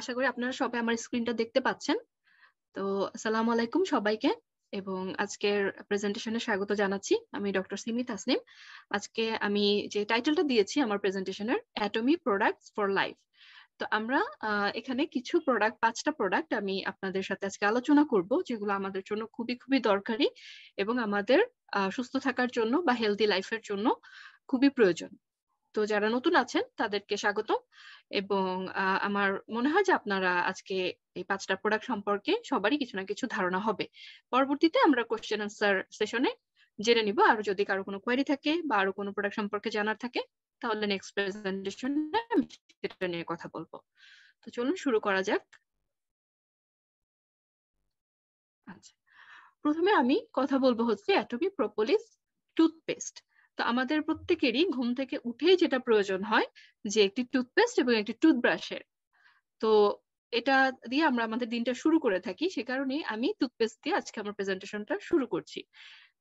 আশা করি আপনারা সবাই আমার স্ক্রিনটা দেখতে পাচ্ছেন তো আসসালামু আলাইকুম সবাইকে এবং আজকের প্রেজেন্টেশনে স্বাগত জানাচ্ছি আমি ডক্টর সিমি তাসনিম আজকে আমি যে টাইটেলটা দিয়েছি আমার প্রেজেন্টেশনের অ্যাটমি প্রোডাক্টস ফর লাইফ তো আমরা এখানে কিছু প্রোডাক্ট পাঁচটা প্রোডাক্ট আমি আপনাদের সাথে আজকে আলোচনা করব যেগুলো আমাদের জন্য খুবই খুবই দরকারি এবং আমাদের সুস্থ থাকার জন্য বা হেলদি লাইফের জন্য খুবই প্রয়োজন তো যারা নতুন আছেন তাদেরকে স্বাগত এবং আমার মনে হয় যে আপনারা আজকে এই পাঁচটা প্রোডাক্ট সম্পর্কে সবারই কিছু না কিছু ধারণা হবে পরবর্তীতে আমরা কোশ্চেন আনসার সেশনে জেনে নিব আর যদি কারো কোনো কোয়ারি থাকে বা আরো কোনো প্রোডাক্ট সম্পর্কে জানার থাকে তাহলে নেক্সট প্রেজেন্টেশনে আমি সেটা নিয়ে কথা বলবো তো চলুন শুরু করা যাক আচ্ছা প্রথমে আমি কথা বলবো হচ্ছে অ্যাটমি প্রোপোলিস টুথপেস্ট তো আমাদের প্রত্যেকেরই ঘুম থেকে উঠেই যেটা প্রয়োজন হয় যে একটি টুথপেস্ট এবং একটি টুথব্রাশের তো এটা দিয়ে আমরা আমাদের দিনটা শুরু করে থাকি সে কারণে আমি টুথপেস্ট দিয়ে আজকে আমার প্রেজেন্টেশনটা শুরু করছি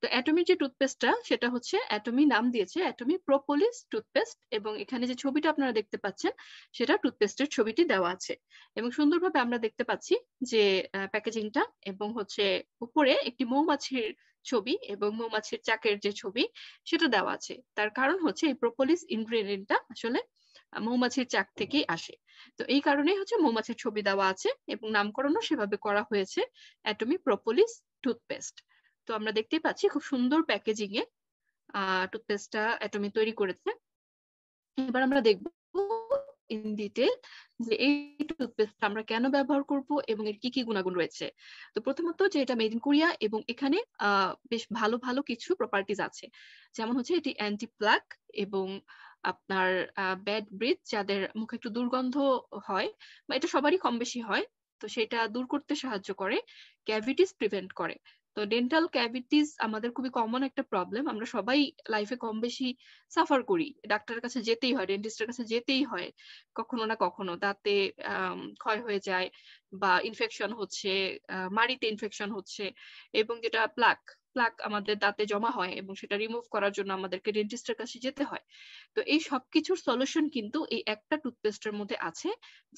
তো অ্যাটমি যে টুথপেস্টটা সেটা হচ্ছে অ্যাটমি নাম দিয়েছে অ্যাটমি প্রোপোলিস টুথপেস্ট এবং এখানে যে ছবিটা আপনারা দেখতে পাচ্ছেন সেটা টুথপেস্টের ছবিটি দেওয়া আছে এবং সুন্দরভাবে আমরা দেখতে পাচ্ছি যে প্যাকেজিংটা এবং হচ্ছে উপরে একটি মৌমাছির ছবি এবং মৌমাছির চাকের যে ছবি সেটা দেওয়া আছে তার কারণ হচ্ছে এই প্রোপোলিস ইনগ্রেডিয়েন্টটা আসলে মৌমাছির চাক থেকেই আসে তো এই কারণেই হচ্ছে মৌমাছির ছবি দেওয়া আছে এবং নামকরণও সেভাবে করা হয়েছে অ্যাটমি প্রোপোলিস টুথপেস্ট তো আমরা দেখতেই পাচ্ছি খুব সুন্দর প্যাকেজিং এ টুথপেস্টটা অ্যাটমি তৈরি করেছে এবার আমরা দেখব ইন ডিটেল যে এই টুথপেস্ট আমরা কেন ব্যবহার করব এবং এর কি কি গুণাগুণ রয়েছে তো প্রথমত যে এটা মেড ইন কোরিয়া এবং এখানে বেশ ভালো ভালো কিছু প্রপার্টিজ আছে যেমন হচ্ছে এটি অ্যান্টি প্লাক এবং আপনার ব্যাড ব্রিথ যাদের মুখে একটু দুর্গন্ধ হয় বা এটা সবারই কম বেশি হয় তো সেটা দূর করতে সাহায্য করে ক্যাভিটিস প্রিভেন্ট করে তো ডেন্টাল ক্যাভিটিস আমাদের খুবই কমন একটা প্রবলেম আমরা সবাই লাইফে কম বেশি সাফার করি ডাক্তারের কাছে যেতেই হয় ডেন্টিস্টের কাছে যেতেই হয় কখনো না কখনো দাঁতে ক্ষয় হয়ে যায় বা ইনফেকশন হচ্ছে মাড়িতে ইনফেকশন হচ্ছে এবং যেটা প্লাক প্লাক আমাদের দাঁতে জমা হয় এবং সেটা রিমুভ করার জন্য আমাদেরকে ডেন্টিস্টের কাছে যেতে হয় তো এই সবকিছুর সলিউশন কিন্তু এই একটা টুথপেস্টের মধ্যে আছে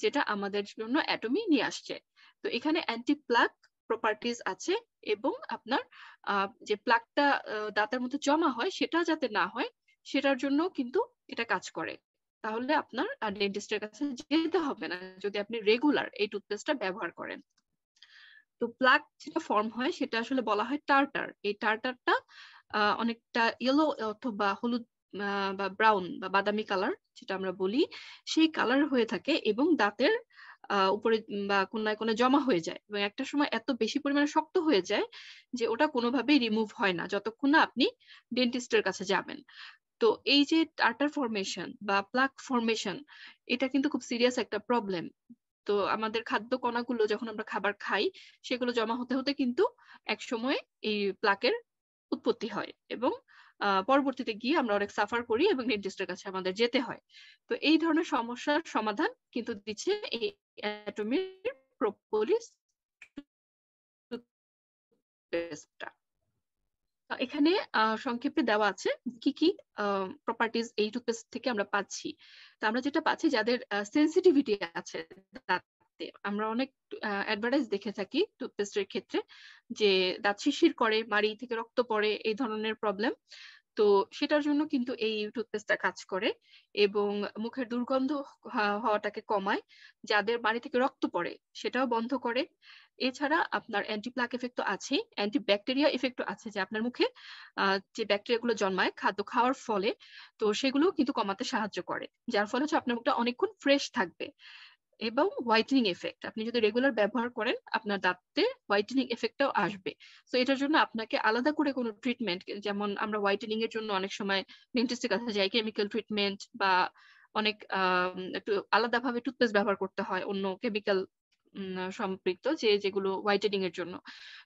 যেটা আমাদের জন্য অ্যাটমি নিয়ে আসছে তো এখানে অ্যান্টি প্লাক প্রপার্টিজ আছে এবং আপনার যে প্লাকটা দাঁতের মধ্যে জমা হয় সেটা যাতে না হয় সেটার জন্য কিন্তু এটা কাজ করে তাহলে আপনার ডেন্টিস্টের কাছে যেতে হবে না যদি আপনি রেগুলার এই টুথপেস্টটা ব্যবহার করেন তো প্লাক যেটা ফর্ম হয় সেটা আসলে বলা হয় টার্টার এই টার্টারটা অনেকটা ইয়েলো অথবা হলুদ বা ব্রাউন বা বাদামি কালার যেটা আমরা বলি সেই কালার হয়ে থাকে এবং দাঁতের উপরে বা কোনায় কোনায় জমা হয়ে যায় এবং একটা সময় এত বেশি পরিমাণে শক্ত হয়ে যায় যে ওটা কোনোভাবেই রিমুভ হয় না যতক্ষণ না আপনি ডেন্টিস্টের কাছে যাবেন তো এই যে টার্টার ফরমেশন বা প্লাক ফরমেশন এটা কিন্তু খুব সিরিয়াস একটা প্রবলেম তো আমাদের খাদ্য কণাগুলো যখন আমরা খাবার খাই সেগুলো জমা হতে হতে কিন্তু এক সময় এই প্লাকের উৎপত্তি হয় এবং পরবর্তীতে গিয়ে আমরা অনেক সাফার করি এবং নির্দিষ্টের কাছে আমাদের যেতে হয় তো এই ধরনের সমস্যার সমাধান কিন্তু দিচ্ছে এই অ্যাটমির প্রোপোলিস এখানে সংক্ষেপে দেওয়া আছে কি কি প্রপার্টিজ এই টুথপেস্ট থেকে আমরা পাচ্ছি তা আমরা যেটা পাচ্ছি যাদের সেন্সিটিভিটি আছে দাঁত দাঁতে আমরা অনেক অ্যাডভার্টাইজ দেখে থাকি টুথপেস্টের ক্ষেত্রে যে দাঁত শিরশির করে মাড়ি থেকে রক্ত পড়ে এই ধরনের প্রবলেম তো সেটার জন্য কিন্তু এই টুথপেস্টটা কাজ করে এবং মুখের দুর্গন্ধ হওয়াটাকে কমায় যাদের বাড়ি থেকে রক্ত পড়ে সেটাও বন্ধ করে এছাড়া আপনার অ্যান্টি প্লাক এফেক্ট তো আছে অ্যান্টি ব্যাকটেরিয়া এফেক্টও আছে যে আপনার মুখে যে ব্যাকটেরিয়া গুলো জন্মায় খাদ্য খাওয়ার ফলে তো সেগুলো কিন্তু কমাতে সাহায্য করে যার ফলে হচ্ছে আপনার মুখটা অনেকক্ষণ ফ্রেশ থাকবে এবং হোয়াইটেনিং এফেক্ট আপনি যদি রেগুলার ব্যবহার করেন আপনার দাঁতে হোয়াইটেনিং এফেক্টটাও আসবে সো এটার জন্য আপনাকে আলাদা করে কোনো ট্রিটমেন্ট যেমন আমরা হোয়াইটেনিং এর জন্য অনেক সময় ডেন্টিস্টের কাছে যাই কেমিক্যাল ট্রিটমেন্ট বা অনেক একটু আলাদাভাবে টুথপেস্ট ব্যবহার করতে হয় অন্য কেমিক্যাল সম্পৃক্ত যে যেগুলো হোয়াইটেনিং এর জন্য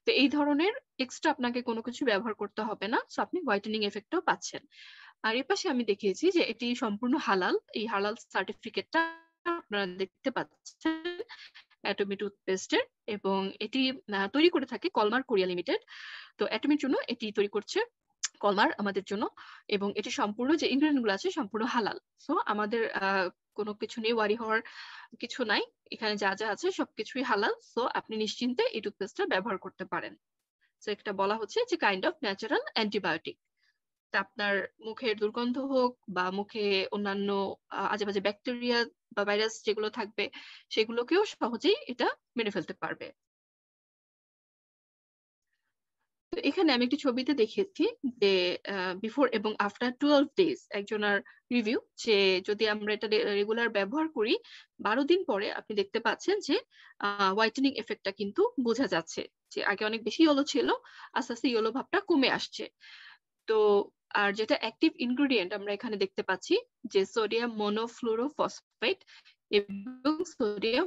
তো এই ধরনের এক্সট্রা আপনাকে কোনো কিছু ব্যবহার করতে হবে না সো আপনি হোয়াইটেনিং এফেক্টও পাচ্ছেন আর এর পাশে আমি দেখিয়েছি যে এটি সম্পূর্ণ হালাল এই হালাল সার্টিফিকেটটা আপনারা দেখতে পাচ্ছেন অ্যাটমি টুথপেস্টের এবং এটি তৈরি করে থাকে কলমার কোরিয়া লিমিটেড তো অ্যাটমির জন্য এটি তৈরি করছে কলমার আমাদের জন্য এবং এটি সম্পূর্ণ যে ইনগ্রেডিয়েন্ট গুলো আছে সম্পূর্ণ হালাল সো আমাদের কোনো কিছু নিয়ে ওয়ারি হওয়ার কিছু নাই এখানে যা যা আছে সবকিছুই হালাল সো আপনি নিশ্চিন্তে এই টুথপেস্টটা ব্যবহার করতে পারেন সো একটা বলা হচ্ছে যে কাইন্ড অফ ন্যাচারাল অ্যান্টিবায়োটিক আপনার মুখের দুর্গন্ধ হোক বা মুখে অন্যান্য আজেবাজে ব্যাকটেরিয়া বা ভাইরাস যেগুলো থাকবে সেগুলোকেও সহজেই এটা মেরে ফেলতে পারবে তো এখানে আমি একটি ছবিতে দেখেছি যে বিফোর এবং আফটার টুয়েলভ ডেজ একজনের রিভিউ যে যদি আমরা এটা রেগুলার ব্যবহার করি বারো দিন পরে আপনি দেখতে পাচ্ছেন যে হোয়াইটেনিং এফেক্টটা কিন্তু বোঝা যাচ্ছে যে আগে অনেক বেশি ইয়েলো ছিল আস্তে আস্তে ইয়েলো ভাবটা কমে আসছে তো আর যেটা অ্যাক্টিভ ইনগ্রেডিয়েন্ট আমরা এখানে দেখতে পাচ্ছি যে সোডিয়াম মনোফ্লুরোফসফেট এবং সোডিয়াম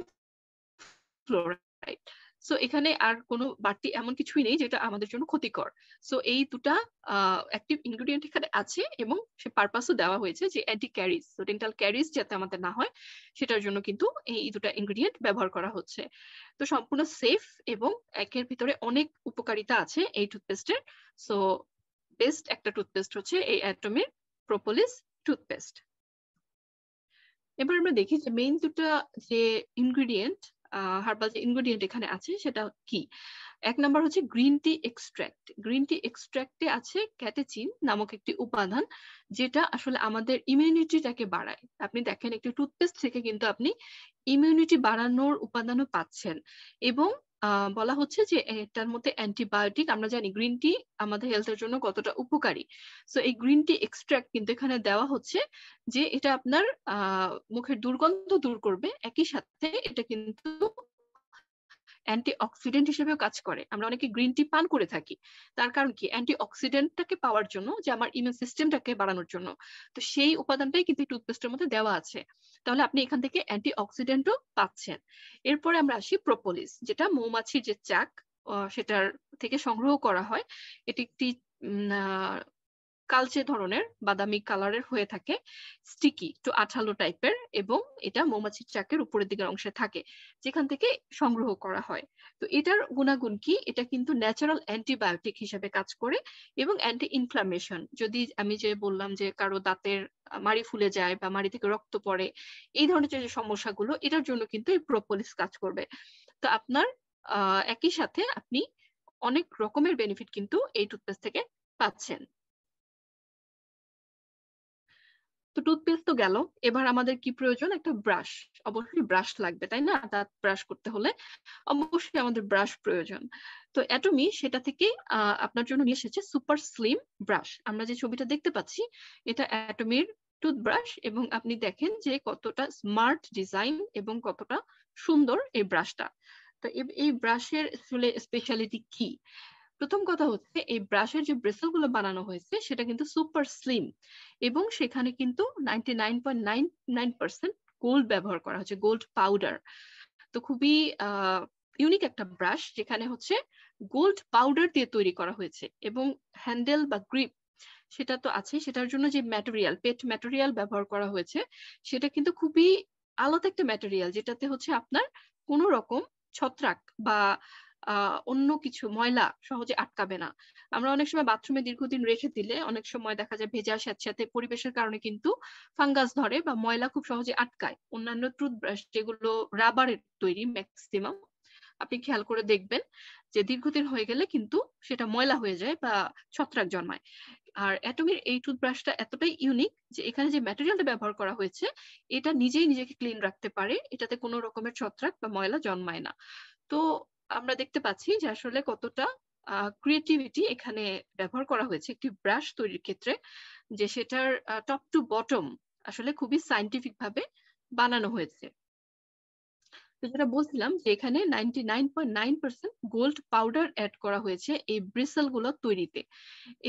ফ্লোরাইড সো এখানে আর কোনো বাড়তি এমন কিছুই নেই যেটা আমাদের জন্য ক্ষতিকর সো এই দুটা অ্যাক্টিভ ইনগ্রেডিয়েন্ট এখানে আছে এবং সে পারপাসও দেওয়া হয়েছে যে anti caries so dental caries যাতে আমাদের না হয় সেটার জন্য কিন্তু এই দুটা ইনগ্রেডিয়েন্ট ব্যবহার করা হচ্ছে তো সম্পূর্ণ সেফ এবং একের ভিতরে অনেক উপকারিতা আছে এই টুথপেস্টের সো পেস্ট একটা টুথপেস্ট হচ্ছে এই অ্যাটমের প্রোপোলিস টুথপেস্ট এবার আমরা দেখি যে মেইন দুটো যে ইনগ্রিডিয়েন্ট হার্বাল যে ইনগ্রিডিয়েন্ট এখানে আছে সেটা কি এক নাম্বার হচ্ছে green tea extract green tea এক্সট্র্যাক্টে আছে ক্যাটেচিন নামক একটি উপাদান যেটা আসলে আমাদের ইমিউনিটিটাকে বাড়ায় আপনি দেখেন একটি টুথপেস্ট থেকে কিন্তু আপনি ইমিউনিটি বাড়ানোর উপাদানও পাচ্ছেন এবং বলা হচ্ছে যে এটার মধ্যে অ্যান্টিবায়োটিক আমরা জানি গ্রিন টি আমাদের হেলথের জন্য কতটা উপকারী সো এই গ্রিন টি এক্সট্রাক্ট কিন্তু এখানে দেওয়া হচ্ছে যে এটা আপনার মুখের দুর্গন্ধ দূর করবে একই সাথে এটা কিন্তু অ্যান্টি অক্সিডেন্ট হিসেবেও কাজ করে আমরা অনেকে গ্রিন টি পান করে থাকি তার কারণ কি অ্যান্টি অক্সিডেন্টটাকে পাওয়ার জন্য যে আমার ইমিউন সিস্টেমটাকে বাড়ানোর জন্য তো সেই উপাদানটাই কিন্তু টুথপেস্টের মধ্যে দেওয়া আছে তাহলে আপনি এখান থেকে অ্যান্টি অক্সিডেন্টও পাচ্ছেন এরপরে আমরা আসি প্রোপোলিস যেটা মৌমাছির যে চাক সেটার থেকে সংগ্রহ করা হয় এটি একটি কালচে ধরনের বাদামি কালারের হয়ে থাকে স্টিকি একটু আঠালো টাইপের এবং এটা মৌমাছির চাকের উপরের দিকের অংশে থাকে যেখান থেকে সংগ্রহ করা হয় তো এটার গুণাগুণ কি এটা কিন্তু ন্যাচারাল অ্যান্টিবায়োটিক হিসেবে কাজ করে এবং অ্যান্টি ইনফ্লামেশন যদি আমি যে বললাম যে কারো দাঁতের মাড়ি ফুলে যায় বা মাড়ি থেকে রক্ত পড়ে এই ধরনের যে সমস্যাগুলো এটার জন্য কিন্তু এই প্রোপোলিস কাজ করবে তো আপনার একই সাথে আপনি অনেক রকমের বেনিফিট কিন্তু এই টুথপেস্ট থেকে পাচ্ছেন তো টুথপেস্ট তো গেল এবার আমাদের কি প্রয়োজন একটা ব্রাশ অবশ্যই ব্রাশ লাগবে তাই না দাঁত ব্রাশ করতে হলে অবশ্যই আমাদের ব্রাশ প্রয়োজন তো অ্যাটমি সেটা থেকে আপনার জন্য নিয়ে এসেছে সুপার স্লিম ব্রাশ আমরা যে ছবিটা দেখতে পাচ্ছি এটা অ্যাটমির টুথব্রাশ এবং আপনি দেখেন যে কতটা স্মার্ট ডিজাইন এবং কতটা সুন্দর এই ব্রাশটা তো এই ব্রাশের স্পেশালিটি কি প্রথম কথা হচ্ছে এই ব্রাশের যে ব্রেসেল গুলো বানানো হয়েছে সেটা কিন্তু সুপার স্লিম এবং সেখানে কিন্তু নাইনটি গোল্ড ব্যবহার করা হচ্ছে গোল্ড পাউডার তো খুবই ইউনিক একটা ব্রাশ যেখানে হচ্ছে গোল্ড পাউডার দিয়ে তৈরি করা হয়েছে এবং হ্যান্ডেল বা গ্রিপ সেটা তো আছে সেটার জন্য যে ম্যাটেরিয়াল পেট ম্যাটেরিয়াল ব্যবহার করা হয়েছে সেটা কিন্তু খুবই আলাদা একটা ম্যাটেরিয়াল যেটাতে হচ্ছে আপনার কোন রকম ছত্রাক বা অন্য কিছু ময়লা সহজে আটকাবে না আমরা অনেক সময় বাথরুমে দীর্ঘদিন রেখে দিলে অনেক সময় দেখা যায় ভেজা স্যাঁতস্যাঁতে পরিবেশের কারণে কিন্তু ফাঙ্গাস ধরে বা ময়লা খুব সহজে আটকায় অন্যান্য টুথব্রাশ যেগুলো রাবারের তৈরি ম্যাক্সিমাম আপনি খেয়াল করে দেখবেন যে দীর্ঘদিন হয়ে গেলে কিন্তু সেটা ময়লা হয়ে যায় বা ছত্রাক জন্মায় আর অ্যাটমির এই টুথব্রাশটা এতটাই ইউনিক যে এখানে যে ম্যাটেরিয়ালটা ব্যবহার করা হয়েছে এটা নিজেই নিজেকে ক্লিন রাখতে পারে এটাতে কোনো রকমের ছত্রাক বা ময়লা জন্মায় না তো আমরা দেখতে পাচ্ছি যে আসলে কতটা ক্রিয়েটিভিটি এখানে ব্যবহার করা হয়েছে একটি ব্রাশ তৈরির ক্ষেত্রে যে সেটার টপ টু বটম আসলে খুবই সাইন্টিফিক ভাবে বানানো হয়েছে তো যেটা বলছিলাম যে এখানে নাইনটি গোল্ড পাউডার অ্যাড করা হয়েছে এই ব্রিসেল গুলো তৈরিতে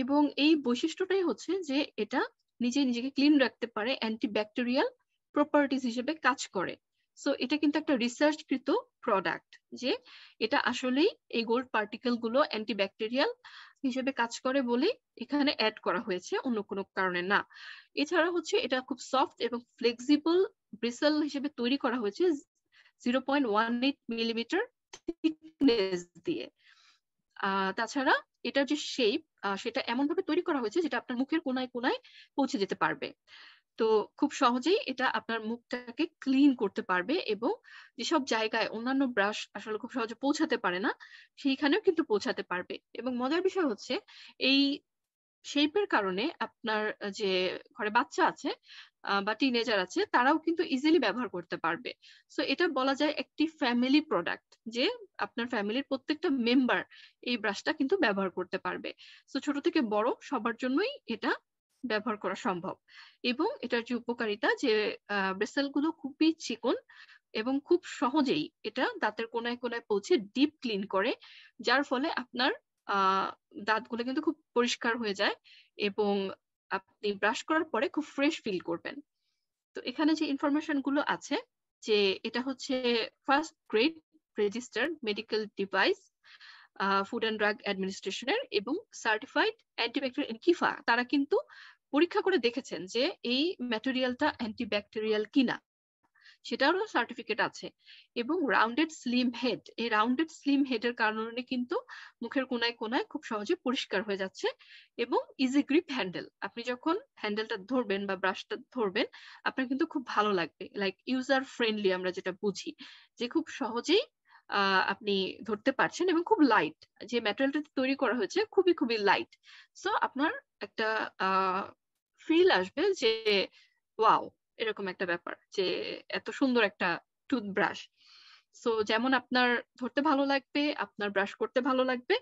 এবং এই বৈশিষ্ট্যটাই হচ্ছে যে এটা নিজে নিজেকে ক্লিন রাখতে পারে অ্যান্টিব্যাকটেরিয়াল প্রপার্টিস হিসেবে কাজ করে সো এটা কিন্তু একটা রিসার্চ কৃত প্রোডাক্ট যে এটা আসলেই এই গোল্ড পার্টিকেল গুলো অ্যান্টিব্যাকটেরিয়াল হিসেবে কাজ করে বলে এখানে অ্যাড করা হয়েছে অন্য কোনো কারণে না এছাড়া হচ্ছে এটা খুব সফট এবং ফ্লেক্সিবল ব্রিসেল হিসেবে তৈরি করা হয়েছে zero point one eight millimetre thickness দিয়ে তাছাড়া এটার যে শেপ সেটা এমন ভাবে তৈরি করা হয়েছে যেটা আপনার মুখের কোনায় কোনায় পৌঁছে যেতে পারবে তো খুব সহজেই এটা আপনার মুখটাকে ক্লিন করতে পারবে এবং যেসব জায়গায় অন্যান্য ব্রাশ আসলে খুব সহজে পৌঁছাতে পারে না সেইখানেও কিন্তু পৌঁছাতে পারবে এবং মজার বিষয় হচ্ছে এই শেপের কারণে আপনার যে ঘরে বাচ্চা আছে বা টিনেজার আছে তারাও কিন্তু ইজিলি ব্যবহার করতে পারবে সো এটা বলা যায় একটি ফ্যামিলি প্রোডাক্ট যে আপনার ফ্যামিলির প্রত্যেকটা মেম্বার এই ব্রাশটা কিন্তু ব্যবহার করতে পারবে সো ছোট থেকে বড় সবার জন্যই এটা ব্যবহার করা সম্ভব এবং এটার যে উপকারিতা যে ব্রেসেলগুলো খুবই চিকন এবং খুব সহজেই এটা দাঁতের কোনায় কোনায় পৌঁছে ডিপ ক্লিন করে যার ফলে আপনার দাঁতগুলো কিন্তু খুব পরিষ্কার হয়ে যায় এবং আপনি ব্রাশ করার পরে খুব ফ্রেশ ফিল করবেন তো এখানে যে ইনফরমেশন গুলো আছে যে এটা হচ্ছে first grade registered medical device food and drug অ্যাডমিনিস্ট্রেশনের এবং সার্টিফাইড অ্যান্টিব্যাকটেরিয়াল তারা কিন্তু পরীক্ষা করে দেখেছেন যে এই ম্যাটেরিয়ালটা অ্যান্টিব্যাকটেরিয়াল কিনা সেটারও সার্টিফিকেট আছে এবং রাউন্ডেড স্লিম হেড এই রাউন্ডেড স্লিম হেডের কারণে কিন্তু মুখের কোনায় কোনায় খুব সহজে পরিষ্কার হয়ে যাচ্ছে এবং ইজি গ্রিপ হ্যান্ডেল আপনি যখন হ্যান্ডেলটা ধরবেন বা ব্রাশটা ধরবেন আপনার কিন্তু খুব ভালো লাগবে লাইক ইউজার ফ্রেন্ডলি আমরা যেটা বুঝি যে খুব সহজেই আপনি ধরতে পারছেন এবং খুব লাইট যে ম্যাটেরিয়ালটা তৈরি করা হয়েছে খুবই খুবই লাইট সো আপনার একটা ফিল আসবে যে ওয়াও এরকম একটা ব্যাপার যে এত সুন্দর একটা টুথব্রাশ সো যেমন আপনার ধরতে ভালো লাগবে আপনার ব্রাশ করতে ভালো লাগবে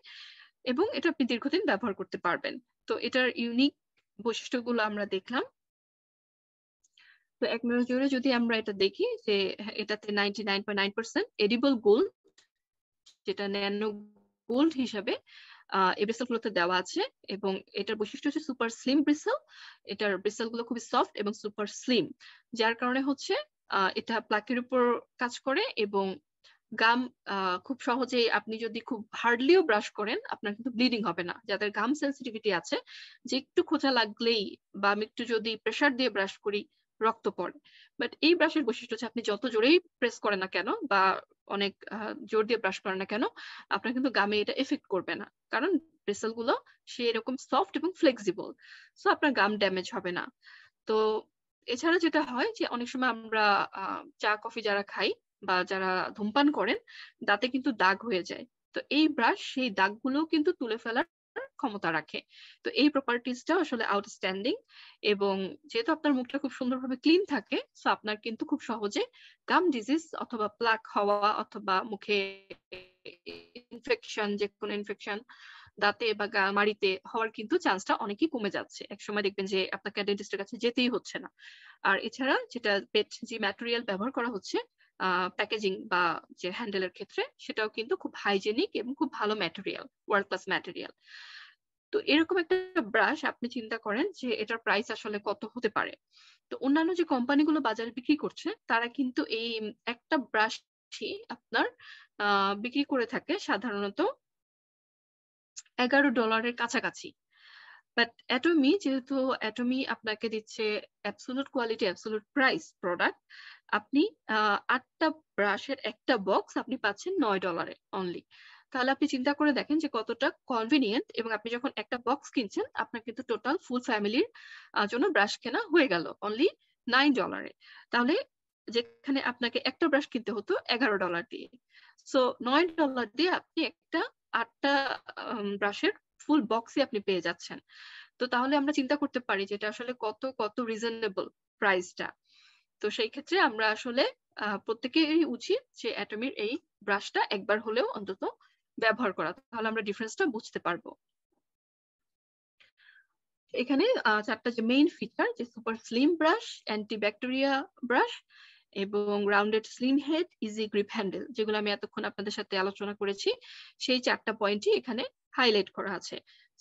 এবং এটা আপনি দীর্ঘদিন ব্যবহার করতে পারবেন তো এটার ইউনিক বৈশিষ্ট্যগুলো আমরা দেখলাম তো এক মাস জুড়ে যদি আমরা এটা দেখি যে এটাতে ninety nine point nine percent edible gold যেটা ন্যানো গোল্ড হিসাবে এই গুলোতে দেওয়া আছে এবং এটার বৈশিষ্ট্য হচ্ছে সুপার স্লিম ব্রিসেল এটার ব্রিসেল গুলো খুবই সফট এবং সুপার স্লিম যার কারণে হচ্ছে এটা প্লাকের উপর কাজ করে এবং গাম খুব সহজেই আপনি যদি খুব হার্ডলিও ব্রাশ করেন আপনার কিন্তু ব্লিডিং হবে না যাদের গাম সেন্সিটিভিটি আছে যে একটু খোঁচা লাগলেই বা আমি একটু যদি প্রেশার দিয়ে ব্রাশ করি রক্ত পড়ে বাট এই ব্রাশের বৈশিষ্ট্য হচ্ছে আপনি যত জোরেই প্রেস করেন না কেন বা অনেক জোর দিয়ে ব্রাশ করেন না কেন আপনার কিন্তু গামে এটা এফেক্ট করবে না কারণ ব্রিসেল গুলো সে এরকম সফট এবং ফ্লেক্সিবল সো আপনার গাম ড্যামেজ হবে না তো এছাড়া যেটা হয় যে অনেক সময় আমরা চা কফি যারা খাই বা যারা ধূমপান করেন দাঁতে কিন্তু দাগ হয়ে যায় তো এই ব্রাশ সেই দাগগুলো কিন্তু তুলে ফেলার ক্ষমতা রাখে তো এই প্রপার্টিসটা আসলে আউটস্ট্যান্ডিং এবং যেহেতু আপনার মুখটা খুব সুন্দরভাবে ক্লিন থাকে সো আপনার কিন্তু খুব সহজে গাম ডিজিজ অথবা প্লাক হওয়া অথবা মুখে ইনফেকশন যে কোনো ইনফেকশন দাঁতে বা মাড়িতে হওয়ার কিন্তু চান্সটা অনেকই কমে যাচ্ছে একসময় দেখবেন যে আপনাকে ডেন্টিস্টের কাছে যেতেই হচ্ছে না আর এছাড়া যেটা পেট যে ম্যাটেরিয়াল ব্যবহার করা হচ্ছে প্যাকেজিং বা যে হ্যান্ডেলের ক্ষেত্রে সেটাও কিন্তু খুব হাইজেনিক এবং খুব ভালো ম্যাটেরিয়াল ওয়ার্ল্ড ক্লাস ম্যাটেরিয়াল তো এরকম একটা ব্রাশ আপনি চিন্তা করেন যে এটার প্রাইস আসলে কত হতে পারে তো অন্যান্য যে কোম্পানিগুলো বাজারে বিক্রি করছে তারা কিন্তু এই একটা ব্রাশ আপনার বিক্রি করে থাকে সাধারণত এগারো ডলারের কাছাকাছি বাট অ্যাটমি যেহেতু অ্যাটমি আপনাকে দিচ্ছে absolute quality absolute price product আপনি আটটা ব্রাশের একটা বক্স আপনি পাচ্ছেন নয় ডলারে অনলি তাহলে আপনি চিন্তা করে দেখেন যে কতটা কনভিনিয়েন্ট এবং আপনি যখন একটা বক্স কিনছেন আপনার কিন্তু টোটাল ফুল ফ্যামিলির জন্য ব্রাশ কেনা হয়ে গেল অনলি নাইন ডলারে তাহলে যেখানে আপনাকে একটা ব্রাশ কিনতে হতো এগারো ডলার দিয়ে সো নয় ডলার দিয়ে আপনি একটা আটটা ব্রাশের ফুল বক্সে আপনি পেয়ে যাচ্ছেন তো তাহলে আমরা চিন্তা করতে পারি যে এটা আসলে কত কত রিজনেবল প্রাইসটা তো সেই ক্ষেত্রে আমরা আসলে প্রত্যেকেরই উচিত যে অ্যাটমির এই ব্রাশটা একবার হলেও অন্তত ব্যবহার করা তাহলে আমরা ডিফারেন্সটা বুঝতে পারবো এখানে চারটা যে মেইন ফিচার যে super slim brush anti bacteria brush এবং rounded slim head easy grip handle যেগুলো আমি এতক্ষণ আপনাদের সাথে আলোচনা করেছি সেই চারটা পয়েন্টই এখানে হাইলাইট করা আছে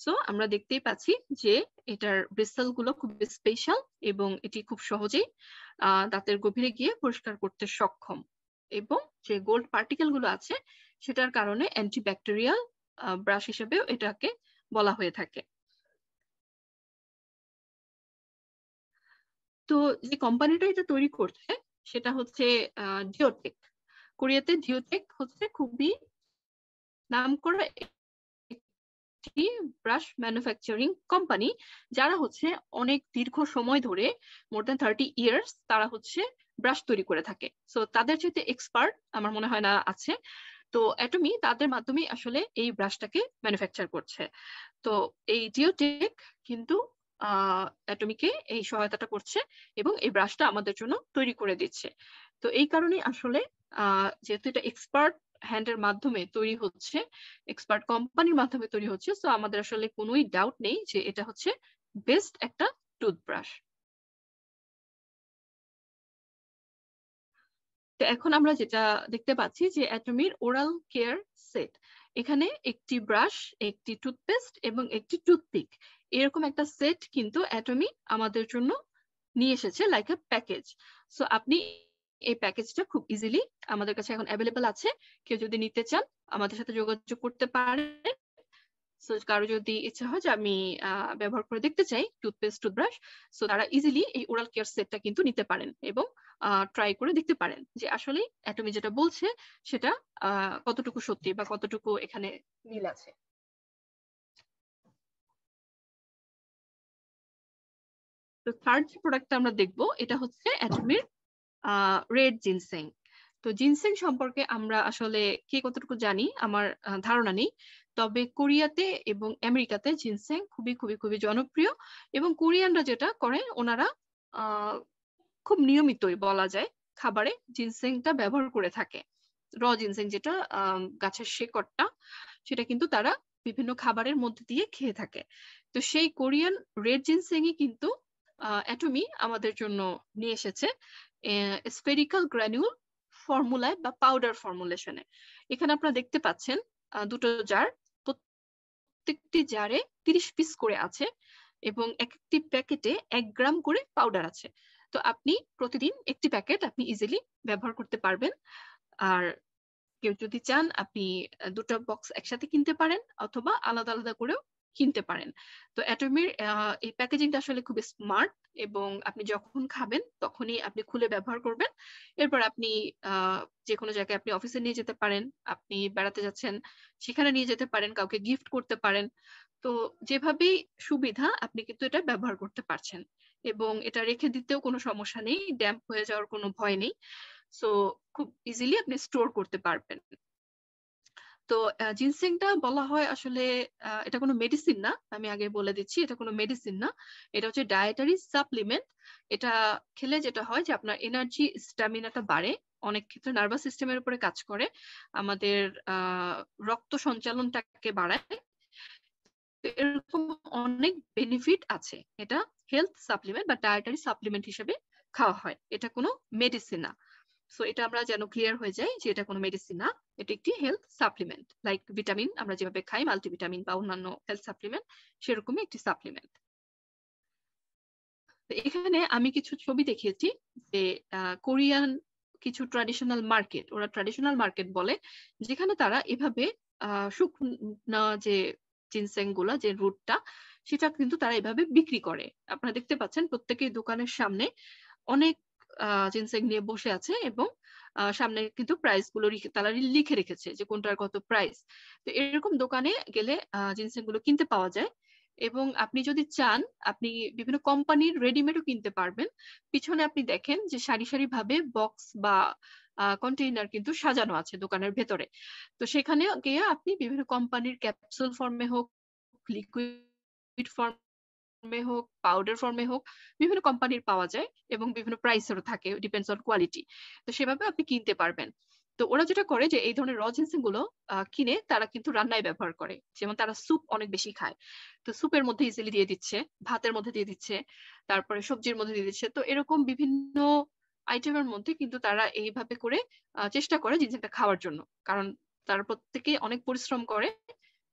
সো আমরা দেখতেই পাচ্ছি যে এটার ব্রিসেল গুলো খুব স্পেশাল এবং এটি খুব সহজেই দাঁতের গভীরে গিয়ে পরিষ্কার করতে সক্ষম এবং যে গোল্ড পার্টিকেল গুলো আছে সেটার কারণে অ্যান্টিব্যাকটেরিয়াল ব্রাশ হিসেবেও এটাকে বলা হয়ে থাকে তো যে কোম্পানিটা এটা তৈরি করছে সেটা হচ্ছে ডিওটেক কোরিয়াতে ডিওটেক হচ্ছে খুবই নাম করা একটি ব্রাশ ম্যানুফ্যাকচারিং কোম্পানি যারা হচ্ছে অনেক দীর্ঘ সময় ধরে মোর দেন থার্টি ইয়ার্স তারা হচ্ছে ব্রাশ তৈরি করে থাকে সো তাদের যেহেতু এক্সপার্ট আমার মনে হয় না আছে তো অ্যাটমি তাদের মাধ্যমে আসলে এই ব্রাশটাকে ম্যানুফ্যাকচার করছে তো এই জিওটেক কিন্তু অ্যাটমিকে এই সহায়তাটা করছে এবং এই ব্রাশটা আমাদের জন্য তৈরি করে দিচ্ছে তো এই কারণে আসলে যেহেতু এটা এক্সপার্ট হ্যান্ডের মাধ্যমে তৈরি হচ্ছে এক্সপার্ট কোম্পানির মাধ্যমে তৈরি হচ্ছে তো আমাদের আসলে কোনোই ডাউট নেই যে এটা হচ্ছে বেস্ট একটা টুথব্রাশ তো এখন আমরা যেটা দেখতে পাচ্ছি যে অ্যাটমির ওরাল কেয়ার সেট এখানে একটি ব্রাশ একটি টুথপেস্ট এবং একটি টুথপিক এরকম একটা সেট কিন্তু অ্যাটমি আমাদের জন্য নিয়ে এসেছে লাইক এ প্যাকেজ সো আপনি এই প্যাকেজটা খুব ইজিলি আমাদের কাছে এখন অ্যাভেলেবেল আছে কেউ যদি নিতে চান আমাদের সাথে যোগাযোগ করতে পারে সো কারো যদি ইচ্ছা হয় যে আমি ব্যবহার করে দেখতে চাই টুথপেস্ট টুথব্রাশ সো তারা ইজিলি এই ওরাল কেয়ার সেটটা কিন্তু নিতে পারেন এবং ট্রাই করে দেখতে পারেন যে আসলে অ্যাটমি যেটা বলছে সেটা কতটুকু সত্যি বা কতটুকু এখানে মিল আছে তো থার্ড প্রোডাক্টটা আমরা দেখব এটা হচ্ছে অ্যাটমির রেড জিনসেং তো জিনসেং সম্পর্কে আমরা আসলে কে কতটুকু জানি আমার ধারণা নেই তবে কোরিয়াতে এবং আমেরিকাতে জিনসেং খুবই খুবই খুবই জনপ্রিয় এবং কোরিয়ানরা যেটা করে ওনারা খুব নিয়মিতই বলা যায় খাবারে জিনসেংটা ব্যবহার করে থাকে র জিনসেং যেটা গাছের শেকড়টা সেটা কিন্তু তারা বিভিন্ন খাবারের মধ্যে দিয়ে খেয়ে থাকে তো সেই কোরিয়ান রেড জিনসেংই কিন্তু অ্যাটমি আমাদের জন্য নিয়ে এসেছে স্পেরিক্যাল গ্রানিউল ফর্মুলায় বা পাউডার ফর্মুলেশনে এখানে আপনারা দেখতে পাচ্ছেন দুটো জার প্রত্যেকটি জারে তিরিশ পিস করে আছে এবং একটি প্যাকেটে এক গ্রাম করে পাউডার আছে তো আপনি প্রতিদিন একটি প্যাকেট আপনি ইজিলি ব্যবহার করতে পারবেন আর কেউ যদি চান আপনি দুটো বক্স একসাথে কিনতে পারেন অথবা আলাদা আলাদা করেও কিনতে পারেন তো অ্যাটমির এই প্যাকেজিংটা আসলে খুবই স্মার্ট এবং আপনি যখন খাবেন তখনই আপনি খুলে ব্যবহার করবেন এরপর আপনি যে কোনো জায়গায় আপনি অফিসে নিয়ে যেতে পারেন আপনি বেড়াতে যাচ্ছেন সেখানে নিয়ে যেতে পারেন কাউকে গিফট করতে পারেন তো যেভাবেই সুবিধা আপনি কিন্তু এটা ব্যবহার করতে পারছেন এবং এটা রেখে দিতেও কোনো সমস্যা নেই ড্যাম্প হয়ে যাওয়ার কোনো ভয় নেই সো খুব ইজিলি আপনি স্টোর করতে পারবেন তো জিনসিংটা বলা হয় আসলে এটা কোনো মেডিসিন না আমি আগে বলে দিচ্ছি এটা কোনো মেডিসিন না এটা হচ্ছে ডায়েটারি সাপ্লিমেন্ট এটা খেলে যেটা হয় যে আপনার এনার্জি স্ট্যামিনাটা বাড়ে অনেক ক্ষেত্রে নার্ভাস সিস্টেমের উপরে কাজ করে আমাদের রক্ত সঞ্চালনটাকে বাড়ায় এরকম অনেক বেনিফিট আছে এটা হেলথ সাপ্লিমেন্ট বা ডায়েটারি সাপ্লিমেন্ট হিসেবে খাওয়া হয় এটা কোনো মেডিসিন না সো এটা আমরা যেন ক্লিয়ার হয়ে যায় যে এটা কোনো মেডিসিন না এটা একটি হেলথ সাপ্লিমেন্ট লাইক ভিটামিন আমরা যেভাবে খাই মাল্টিভিটামিন বা অন্যান্য হেলথ সাপ্লিমেন্ট সেরকমই একটি সাপ্লিমেন্ট এখানে আমি কিছু ছবি দেখিয়েছি যে কোরিয়ান কিছু ট্রাডিশনাল মার্কেট ওরা ট্রাডিশনাল মার্কেট বলে যেখানে তারা এভাবে শুকনো যে জিনসেং গুলা যে রুটটা সেটা কিন্তু তারা এভাবে বিক্রি করে আপনারা দেখতে পাচ্ছেন প্রত্যেকের দোকানের সামনে অনেক জিনসেক নিয়ে বসে আছে এবং সামনে কিন্তু প্রাইস গুলো তারা লিখে রেখেছে যে কোনটার কত প্রাইস তো এরকম দোকানে গেলে জিনসেক গুলো কিনতে পাওয়া যায় এবং আপনি যদি চান আপনি বিভিন্ন কোম্পানির রেডিমেডও কিনতে পারবেন পিছনে আপনি দেখেন যে সারি সারি ভাবে বক্স বা কন্টেইনার কিন্তু সাজানো আছে দোকানের ভেতরে তো সেখানে গিয়ে আপনি বিভিন্ন কোম্পানির ক্যাপসুল ফর্মে হোক লিকুইড ফর্ম ফর্মে হোক পাউডার ফর্মে হোক বিভিন্ন কোম্পানির পাওয়া যায় এবং বিভিন্ন প্রাইসেরও থাকে ডিপেন্ডস অন কোয়ালিটি তো সেভাবে আপনি কিনতে পারবেন তো ওরা যেটা করে যে এই ধরনের র জিনসিং গুলো কিনে তারা কিন্তু রান্নায় ব্যবহার করে যেমন তারা স্যুপ অনেক বেশি খায় তো স্যুপের মধ্যে ইজিলি দিয়ে দিচ্ছে ভাতের মধ্যে দিয়ে দিচ্ছে তারপরে সবজির মধ্যে দিয়ে দিচ্ছে তো এরকম বিভিন্ন আইটেমের মধ্যে কিন্তু তারা এইভাবে করে চেষ্টা করে জিনসিংটা খাওয়ার জন্য কারণ তারা প্রত্যেকে অনেক পরিশ্রম করে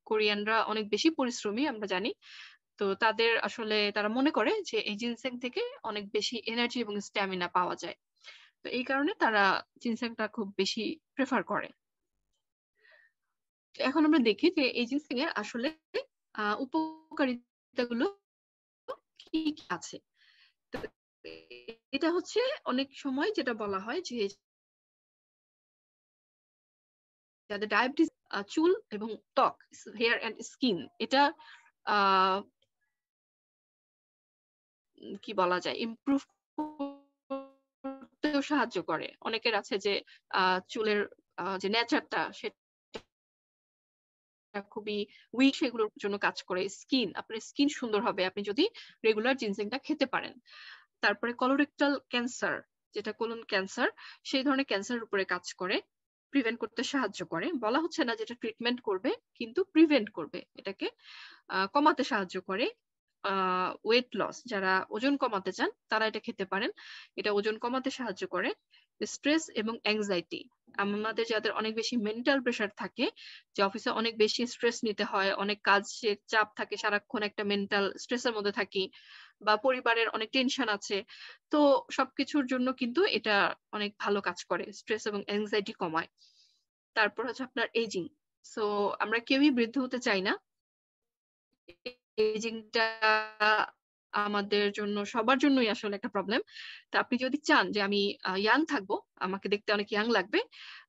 কোরিয়ানরা অনেক বেশি পরিশ্রমী আমরা জানি তো তাদের আসলে তারা মনে করে যে এই জিনসেং থেকে অনেক বেশি এনার্জি এবং স্ট্যামিনা পাওয়া যায় তো এই কারণে তারা জিনসেংটা খুব বেশি প্রেফার করে এখন আমরা দেখি যে এই জিনসেং এর আসলে গুলো কি কি আছে এটা হচ্ছে অনেক সময় যেটা বলা হয় যে যাদের ডায়াবেটিস চুল এবং ত্বক হেয়ার অ্যান্ড স্কিন এটা কি বলা যায় ইমপ্রুভ করতেও সাহায্য করে অনেকের আছে যে চুলের যে নেচারটা সেটা খুবই উইক সেগুলোর জন্য কাজ করে স্কিন আপনার স্কিন সুন্দর হবে আপনি যদি রেগুলার জিনসিংটা খেতে পারেন তারপরে কলোরেক্টাল ক্যান্সার যেটা কোলন ক্যান্সার সেই ধরনের ক্যান্সার উপরে কাজ করে প্রিভেন্ট করতে সাহায্য করে বলা হচ্ছে না যেটা ট্রিটমেন্ট করবে কিন্তু প্রিভেন্ট করবে এটাকে কমাতে সাহায্য করে ওয়েট লস যারা ওজন কমাতে চান তারা এটা খেতে পারেন এটা ওজন কমাতে সাহায্য করে স্ট্রেস এবং অ্যাংজাইটি আমাদের যাদের অনেক বেশি মেন্টাল প্রেশার থাকে যে অফিসে অনেক বেশি স্ট্রেস নিতে হয় অনেক কাজের চাপ থাকে সারাক্ষণ একটা মেন্টাল স্ট্রেসের মধ্যে থাকি বা পরিবারের অনেক টেনশন আছে তো সবকিছুর জন্য কিন্তু এটা অনেক ভালো কাজ করে স্ট্রেস এবং অ্যাংজাইটি কমায় তারপর হচ্ছে আপনার এজিং সো আমরা কেউই বৃদ্ধ হতে চাই না এজিংটা আমাদের জন্য সবার জন্যই আসলে একটা প্রবলেম তা আপনি যদি চান যে আমি ইয়াং থাকবো আমাকে দেখতে অনেক ইয়াং লাগবে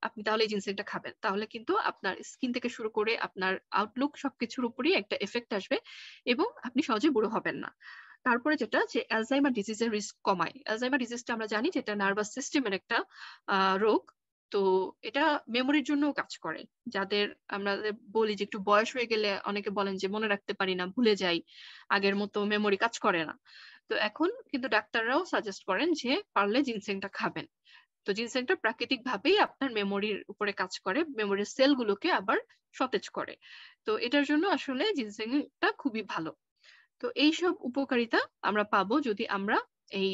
আপনি তাহলে এই জিনসিনটা খাবেন তাহলে কিন্তু আপনার স্কিন থেকে শুরু করে আপনার আউটলুক সবকিছুর উপরই একটা এফেক্ট আসবে এবং আপনি সহজে বুড়ো হবেন না তারপরে যেটা যে অ্যালজাইমার ডিজিজের রিস্ক কমায় অ্যালজাইমার ডিজিজটা আমরা জানি যেটা নার্ভাস সিস্টেমের একটা রোগ তো এটা মেমোরির জন্য কাজ করে যাদের আমরা বলি যে একটু বয়স হয়ে গেলে অনেকে বলেন যে মনে রাখতে পারি না ভুলে যাই আগের মতো মেমোরি কাজ করে না তো এখন কিন্তু ডাক্তাররাও সাজেস্ট করেন যে পারলে জিনসেংটা খাবেন তো জিনসেংটা প্রাকৃতিক ভাবেই আপনার মেমোরির উপরে কাজ করে মেমোরির সেলগুলোকে আবার সতেজ করে তো এটার জন্য আসলে জিনসেংটা খুবই ভালো তো এইসব উপকারিতা আমরা পাবো যদি আমরা এই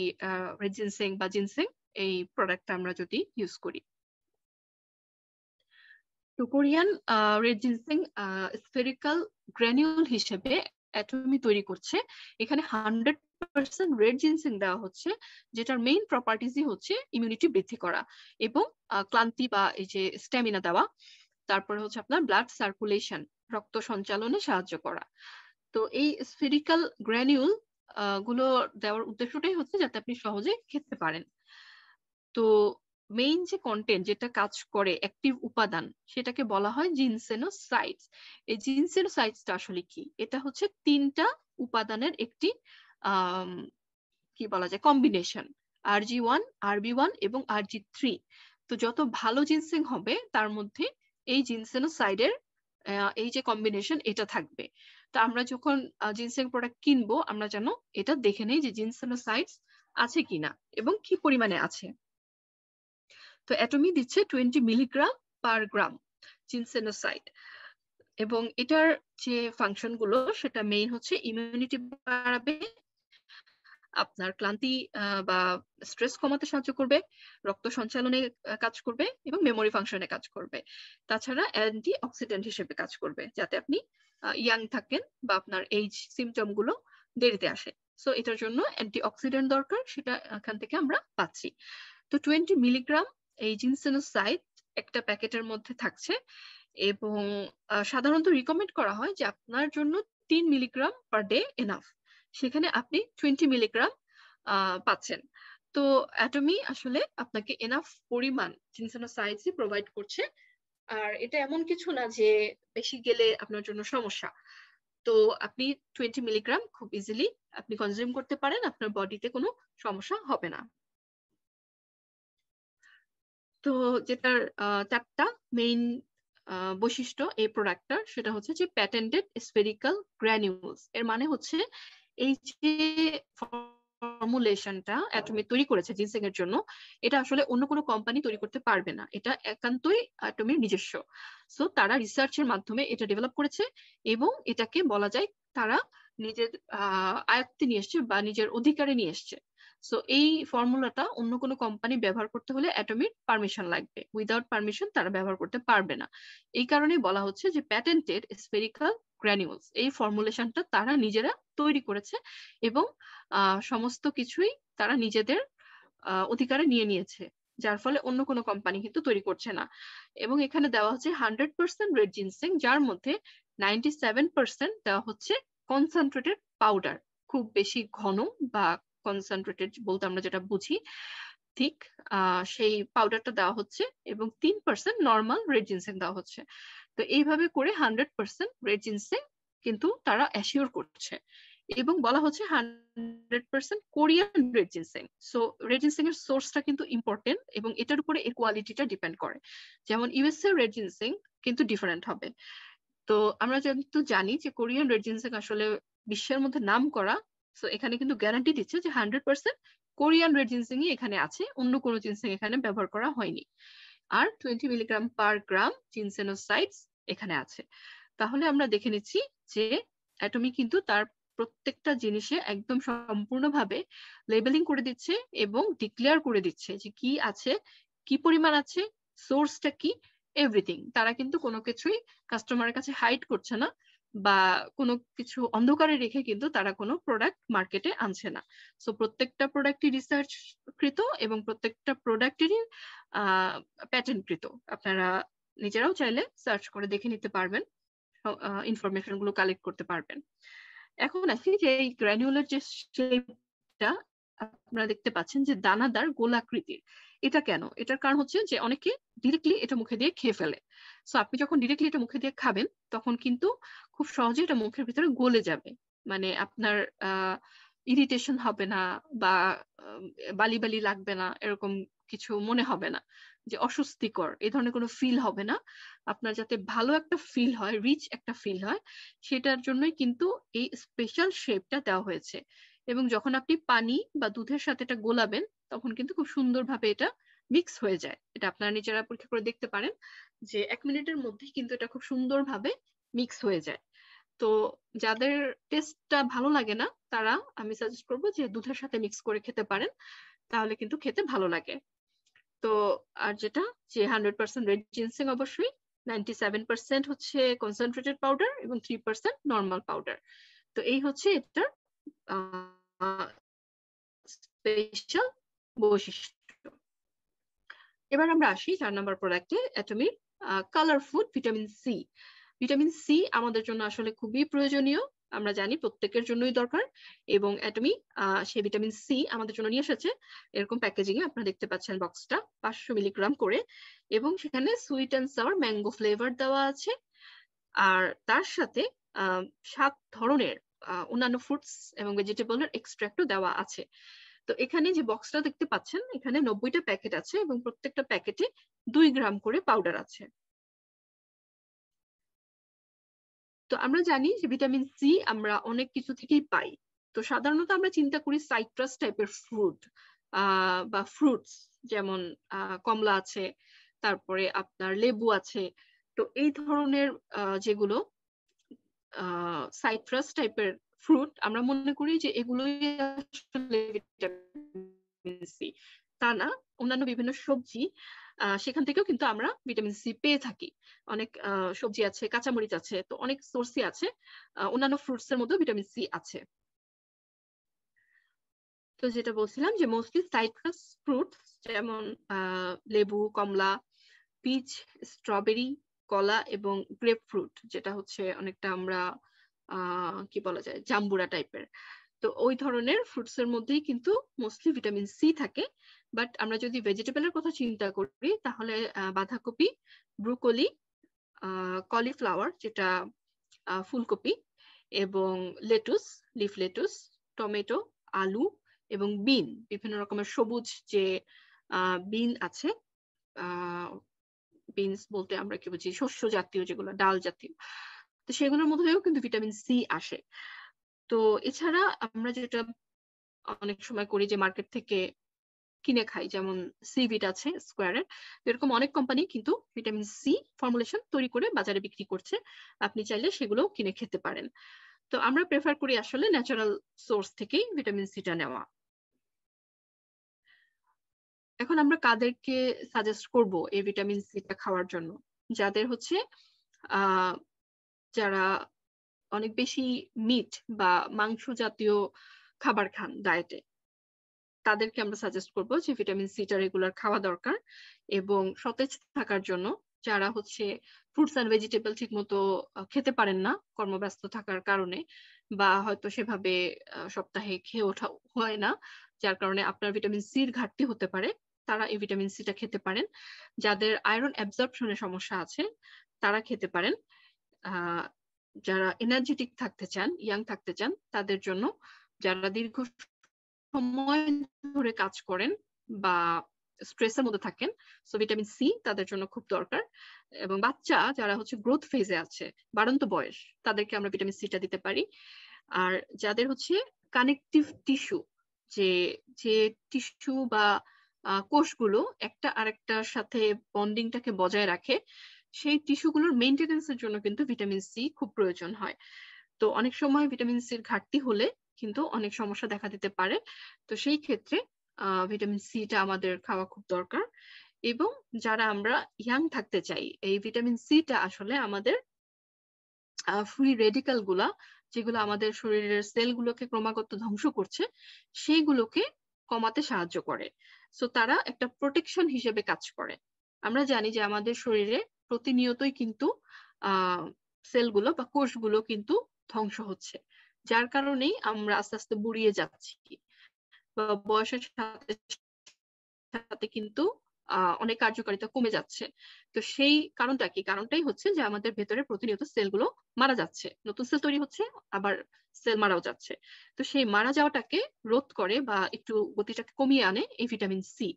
জিনসেং বা জিনসেং এই প্রোডাক্টটা আমরা যদি ইউজ করি তো Korean red ginseng spherical granule হিসেবে অ্যাটমি তৈরি করছে এখানে হান্ড্রেড পার্সেন্ট রেড জিনসিং দেওয়া হচ্ছে যেটার মেইন প্রপার্টিজই হচ্ছে ইমিউনিটি বৃদ্ধি করা এবং ক্লান্তি বা এই যে স্ট্যামিনা দেওয়া তারপরে হচ্ছে আপনার ব্লাড সার্কুলেশন রক্ত সঞ্চালনে সাহায্য করা তো এই স্ফেরিক্যাল গ্র্যানিউল গুলো দেওয়ার উদ্দেশ্যটাই হচ্ছে যাতে আপনি সহজে খেতে পারেন তো মেইন যে কন্টেন্ট যেটা কাজ করে অ্যাক্টিভ উপাদান সেটাকে বলা হয় জিনসেনোসাইটস এই জিনসেনোসাইটসটা আসলে কি এটা হচ্ছে তিনটা উপাদানের একটি কি বলা যায় combination RG one RB one এবং আরজি থ্রি তো যত ভালো জিনসেং হবে তার মধ্যে এই জিনসেনোসাইডের এই যে কম্বিনেশন এটা থাকবে তো আমরা যখন জিনসেং প্রোডাক্ট কিনবো আমরা যেন এটা দেখে নেই যে সাইটস আছে কিনা এবং কি পরিমাণে আছে তো অ্যাটমি দিচ্ছে টোয়েন্টি মিলিগ্রাম পার গ্রাম চিনসেনোসাইট এবং এটার যে ফাংশন গুলো সেটা মেইন হচ্ছে ইমিউনিটি বাড়াবে আপনার ক্লান্তি বা স্ট্রেস কমাতে সাহায্য করবে রক্ত সঞ্চালনে কাজ করবে এবং মেমোরি ফাংশনে কাজ করবে তাছাড়া অ্যান্টি অক্সিডেন্ট হিসেবে কাজ করবে যাতে আপনি ইয়াং থাকেন বা আপনার এইজ সিমটম গুলো দেরিতে আসে সো এটার জন্য অ্যান্টি অক্সিডেন্ট দরকার সেটা এখান থেকে আমরা পাচ্ছি তো টোয়েন্টি মিলিগ্রাম এই জিনসেনোসাইট একটা প্যাকেটের মধ্যে থাকছে এবং সাধারণত রিকমেন্ড করা হয় যে আপনার জন্য তিন মিলিগ্রাম পার ডে এনাফ সেখানে আপনি টোয়েন্টি মিলিগ্রাম পাচ্ছেন তো অ্যাটমি আসলে আপনাকে এনাফ পরিমাণ জিনসেনোসাইটসই প্রোভাইড করছে আর এটা এমন কিছু না যে বেশি গেলে আপনার জন্য সমস্যা তো আপনি টোয়েন্টি মিলিগ্রাম খুব ইজিলি আপনি কনজিউম করতে পারেন আপনার বডিতে কোনো সমস্যা হবে না তো যেটার চারটা মেইন বৈশিষ্ট্য এই প্রোডাক্টটার সেটা হচ্ছে যে প্যাটেন্টেড স্পেরিক্যাল গ্র্যানিউলস এর মানে হচ্ছে এই যে ফর্মুলেশনটা অ্যাটমি তৈরি করেছে জিনসিং এর জন্য এটা আসলে অন্য কোনো কোম্পানি তৈরি করতে পারবে না এটা একান্তই অ্যাটমির নিজস্ব সো তারা রিসার্চের মাধ্যমে এটা ডেভেলপ করেছে এবং এটাকে বলা যায় তারা নিজের আয়ত্তে নিয়ে এসছে বা নিজের অধিকারে নিয়ে এসছে সো এই ফর্মুলাটা অন্য কোনো কোম্পানি ব্যবহার করতে হলে অ্যাটমির পারমিশন লাগবে উইদাউট পারমিশন তারা ব্যবহার করতে পারবে না এই কারণে বলা হচ্ছে যে প্যাটেন্টেড স্পেরিক্যাল গ্র্যানিউলস এই ফর্মুলেশনটা তারা নিজেরা তৈরি করেছে এবং সমস্ত কিছুই তারা নিজেদের অধিকারে নিয়ে নিয়েছে যার ফলে অন্য কোনো কোম্পানি কিন্তু তৈরি করছে না এবং এখানে দেওয়া হচ্ছে হান্ড্রেড পার্সেন্ট রেড জিনসিং যার মধ্যে নাইনটি সেভেন পার্সেন্ট দেওয়া হচ্ছে কনসেন্ট্রেটেড পাউডার খুব বেশি ঘন বা কনসেন্ট্রেটেড বলতে আমরা যেটা বুঝি ঠিক সেই পাউডারটা দেওয়া হচ্ছে এবং তিন পার্সেন্ট নর্মাল রেড জিনসেং দেওয়া হচ্ছে তো এইভাবে করে হান্ড্রেড পার্সেন্ট রেড জিনসেং কিন্তু তারা অ্যাসিওর করছে এবং বলা হচ্ছে hundred percent Korean red ginseng so red ginseng এর সোর্সটা কিন্তু ইম্পর্টেন্ট এবং এটার উপরে এর কোয়ালিটিটা ডিপেন্ড করে যেমন ইউএস এর রেড জিনসেং কিন্তু ডিফারেন্ট হবে তো আমরা যেহেতু জানি যে কোরিয়ান রেড জিনসেং আসলে বিশ্বের মধ্যে নাম করা সো এখানে কিন্তু গ্যারান্টি দিচ্ছে যে hundred percent Korean red ginseng এখানে আছে অন্য কোনো জিনসিং এখানে ব্যবহার করা হয়নি আর টোয়েন্টি মিলিগ্রাম পার গ্রাম জিনসেনোসাইডস এখানে আছে তাহলে আমরা দেখে নিচ্ছি যে অ্যাটমি কিন্তু তার প্রত্যেকটা জিনিসে একদম সম্পূর্ণভাবে লেবেলিং করে দিচ্ছে এবং ডিক্লেয়ার করে দিচ্ছে যে কি আছে কি পরিমাণ আছে সোর্সটা কি এভরিথিং তারা কিন্তু কোনো কিছুই কাস্টমারের কাছে হাইড করছে না বা কোনো কিছু অন্ধকারে রেখে কিন্তু তারা কোনো প্রোডাক্ট মার্কেটে আনছে না সো প্রত্যেকটা প্রোডাক্টই রিসার্চ কৃত এবং প্রত্যেকটা প্রোডাক্টেরই প্যাটেন্ট কৃত আপনারা নিজেরাও চাইলে সার্চ করে দেখে নিতে পারবেন ইনফরমেশন গুলো কালেক্ট করতে পারবেন এখন আসি যে এই গ্র্যানুলার যে শেপটা আপনারা দেখতে পাচ্ছেন যে দানাদার গোলাকৃতির এটা কেন এটার কারণ হচ্ছে যে অনেকে ডিরেক্টলি এটা মুখে দিয়ে খেয়ে ফেলে সো আপনি যখন ডিরেক্টলি এটা মুখে দিয়ে খাবেন তখন কিন্তু খুব সহজে এটা মুখের ভিতরে গলে যাবে মানে আপনার ইরিটেশন হবে না বা বালি বালি লাগবে না এরকম কিছু মনে হবে না যে অস্বস্তিকর এই ধরনের কোনো ফিল হবে না আপনার যাতে ভালো একটা ফিল হয় রিচ একটা ফিল হয় সেটার জন্যই কিন্তু এই স্পেশাল শেপটা দেওয়া হয়েছে এবং যখন আপনি পানি বা দুধের সাথে এটা গোলাবেন তখন কিন্তু খুব সুন্দরভাবে এটা মিক্স হয়ে যায় এটা আপনারা নিজেরা পরীক্ষা করে দেখতে পারেন যে এক মিনিটের মধ্যে কিন্তু এটা খুব সুন্দরভাবে মিক্স হয়ে যায় তো যাদের টেস্টটা ভালো লাগে না তারা আমি সাজেস্ট করব যে দুধের সাথে মিক্স করে খেতে পারেন তাহলে কিন্তু খেতে ভালো লাগে তো আর যেটা যে হান্ড্রেড পার্সেন্ট রেড জিনসিং অবশ্যই নাইনটি সেভেন পার্সেন্ট হচ্ছে কনসেন্ট্রেটেড পাউডার এবং থ্রি পার্সেন্ট নর্মাল পাউডার তো এই হচ্ছে এটার স্পেশাল বৈশিষ্ট্য এবার আমরা আসি চার নাম্বার প্রোডাক্টে atomic colour food vitamin C vitamin C আমাদের জন্য আসলে খুবই প্রয়োজনীয় আমরা জানি প্রত্যেকের জন্যই দরকার এবং অ্যাটমি সে ভিটামিন সি আমাদের জন্য নিয়ে এসেছে এরকম প্যাকেজিং আপনারা দেখতে পাচ্ছেন বক্সটা পাঁচশো মিলিগ্রাম করে এবং সেখানে sweet and sour mango flavour দেওয়া আছে আর তার সাথে সাত ধরনের অন্যান্য ফ্রুটস এবং ভেজিটেবলের এক্সট্র্যাক্টও দেওয়া আছে তো এখানে যে বক্সটা দেখতে পাচ্ছেন এখানে নব্বইটা প্যাকেট আছে এবং প্রত্যেকটা প্যাকেটে দুই গ্রাম করে পাউডার আছে তো আমরা জানি যে ভিটামিন সি আমরা অনেক কিছু থেকেই পাই তো সাধারণত আমরা চিন্তা করি সাইট্রাস টাইপের ফ্রুট বা ফ্রুটস যেমন কমলা আছে তারপরে আপনার লেবু আছে তো এই ধরনের যেগুলো সাইট্রাস টাইপের ফ্রুট আমরা মনে করি যে এগুলোই আসলে তা না অন্যান্য বিভিন্ন সবজি সেখান থেকেও কিন্তু আমরা ভিটামিন সি পেয়ে থাকি অনেক সবজি আছে কাঁচামরিচ আছে তো অনেক সোর্সই আছে অন্যান্য ফ্রুটস এর মধ্যেও ভিটামিন সি আছে তো যেটা বলছিলাম যে মোস্টলি সাইট্রাস ফ্রুট যেমন লেবু কমলা পিচ স্ট্রবেরি কলা এবং গ্রেপ ফ্রুট যেটা হচ্ছে অনেকটা আমরা কি বলা যায় জাম্বুরা টাইপের তো ওই ধরনের ফ্রুটস এর মধ্যেই কিন্তু মোস্টলি ভিটামিন সি থাকে বাট আমরা যদি ভেজিটেবলের কথা চিন্তা করি তাহলে বাঁধাকপি ব্রুকলি কলিফ্লাওয়ার যেটা ফুলকপি এবং লেটুস লিফ লেটুস টমেটো আলু এবং বিন বিভিন্ন রকমের সবুজ যে বিন আছে বিনস বলতে আমরা কি বুঝি শস্য জাতীয় যেগুলো ডাল জাতীয় তো সেগুলোর মধ্যে থেকেও কিন্তু ভিটামিন সি আসে তো এছাড়া আমরা যেটা অনেক সময় করি যে মার্কেট থেকে কিনে খাই যেমন সিভিট আছে স্কোয়ারের এরকম অনেক কোম্পানি কিন্তু ভিটামিন সি ফর্মুলেশন তৈরি করে বাজারে বিক্রি করছে আপনি চাইলে সেগুলো কিনে খেতে পারেন তো আমরা প্রেফার করি আসলে ন্যাচারাল সোর্স থেকেই ভিটামিন সিটা নেওয়া এখন আমরা কাদেরকে সাজেস্ট করব এই ভিটামিন সিটা খাওয়ার জন্য যাদের হচ্ছে আহ যারা অনেক বেশি মিট বা মাংস জাতীয় খাবার খান ডায়েটে তাদেরকে আমরা সাজেস্ট করব যে ভিটামিন সিটা রেগুলার খাওয়া দরকার এবং সতেজ থাকার জন্য যারা হচ্ছে ফ্রুটস অ্যান্ড ভেজিটেবল ঠিক মতো খেতে পারেন না কর্মব্যস্ত থাকার কারণে বা হয়তো সেভাবে সপ্তাহে খেয়ে ওঠা হয় না যার কারণে আপনার ভিটামিন সির ঘাটতি হতে পারে তারা এই ভিটামিন সিটা খেতে পারেন যাদের আয়রন অ্যাবজর্পশনের সমস্যা আছে তারা খেতে পারেন যারা এনার্জেটিক থাকতে চান ইয়াং থাকতে চান তাদের জন্য যারা দীর্ঘ সময় ধরে কাজ করেন বা স্ট্রেসের মধ্যে থাকেন সো ভিটামিন সি তাদের জন্য খুব দরকার এবং বাচ্চা যারা হচ্ছে গ্রোথ ফেজে আছে বাড়ন্ত বয়স তাদেরকে আমরা ভিটামিন সিটা দিতে পারি আর যাদের হচ্ছে কানেকটিভ টিস্যু যে যে টিস্যু বা কোষগুলো একটা আরেকটার সাথে বন্ডিংটাকে বজায় রাখে সেই টিস্যুগুলোর মেনটেনেন্সের জন্য কিন্তু ভিটামিন সি খুব প্রয়োজন হয় তো অনেক সময় ভিটামিন সির ঘাটতি হলে কিন্তু অনেক সমস্যা দেখা দিতে পারে তো সেই ক্ষেত্রে ভিটামিন সিটা আমাদের খাওয়া খুব দরকার এবং যারা আমরা ইয়াং থাকতে চাই এই ভিটামিন সিটা আসলে আমাদের ফ্রি রেডিক্যাল গুলা যেগুলো আমাদের শরীরের সেলগুলোকে ক্রমাগত ধ্বংস করছে সেইগুলোকে কমাতে সাহায্য করে সো তারা একটা প্রোটেকশন হিসেবে কাজ করে আমরা জানি যে আমাদের শরীরে প্রতিনিয়তই কিন্তু সেলগুলো বা কোষগুলো কিন্তু ধ্বংস হচ্ছে যার কারণেই আমরা আস্তে আস্তে বুড়িয়ে যাচ্ছি বা বয়সের সাথে সাথে কিন্তু অনেক কার্যকারিতা কমে যাচ্ছে তো সেই কারণটা কি কারণটাই হচ্ছে যে আমাদের ভেতরে প্রতিনিয়ত সেলগুলো মারা যাচ্ছে নতুন সেল তৈরি হচ্ছে আবার সেল মারাও যাচ্ছে তো সেই মারা যাওয়াটাকে রোধ করে বা একটু গতিটাকে কমিয়ে আনে এই ভিটামিন সি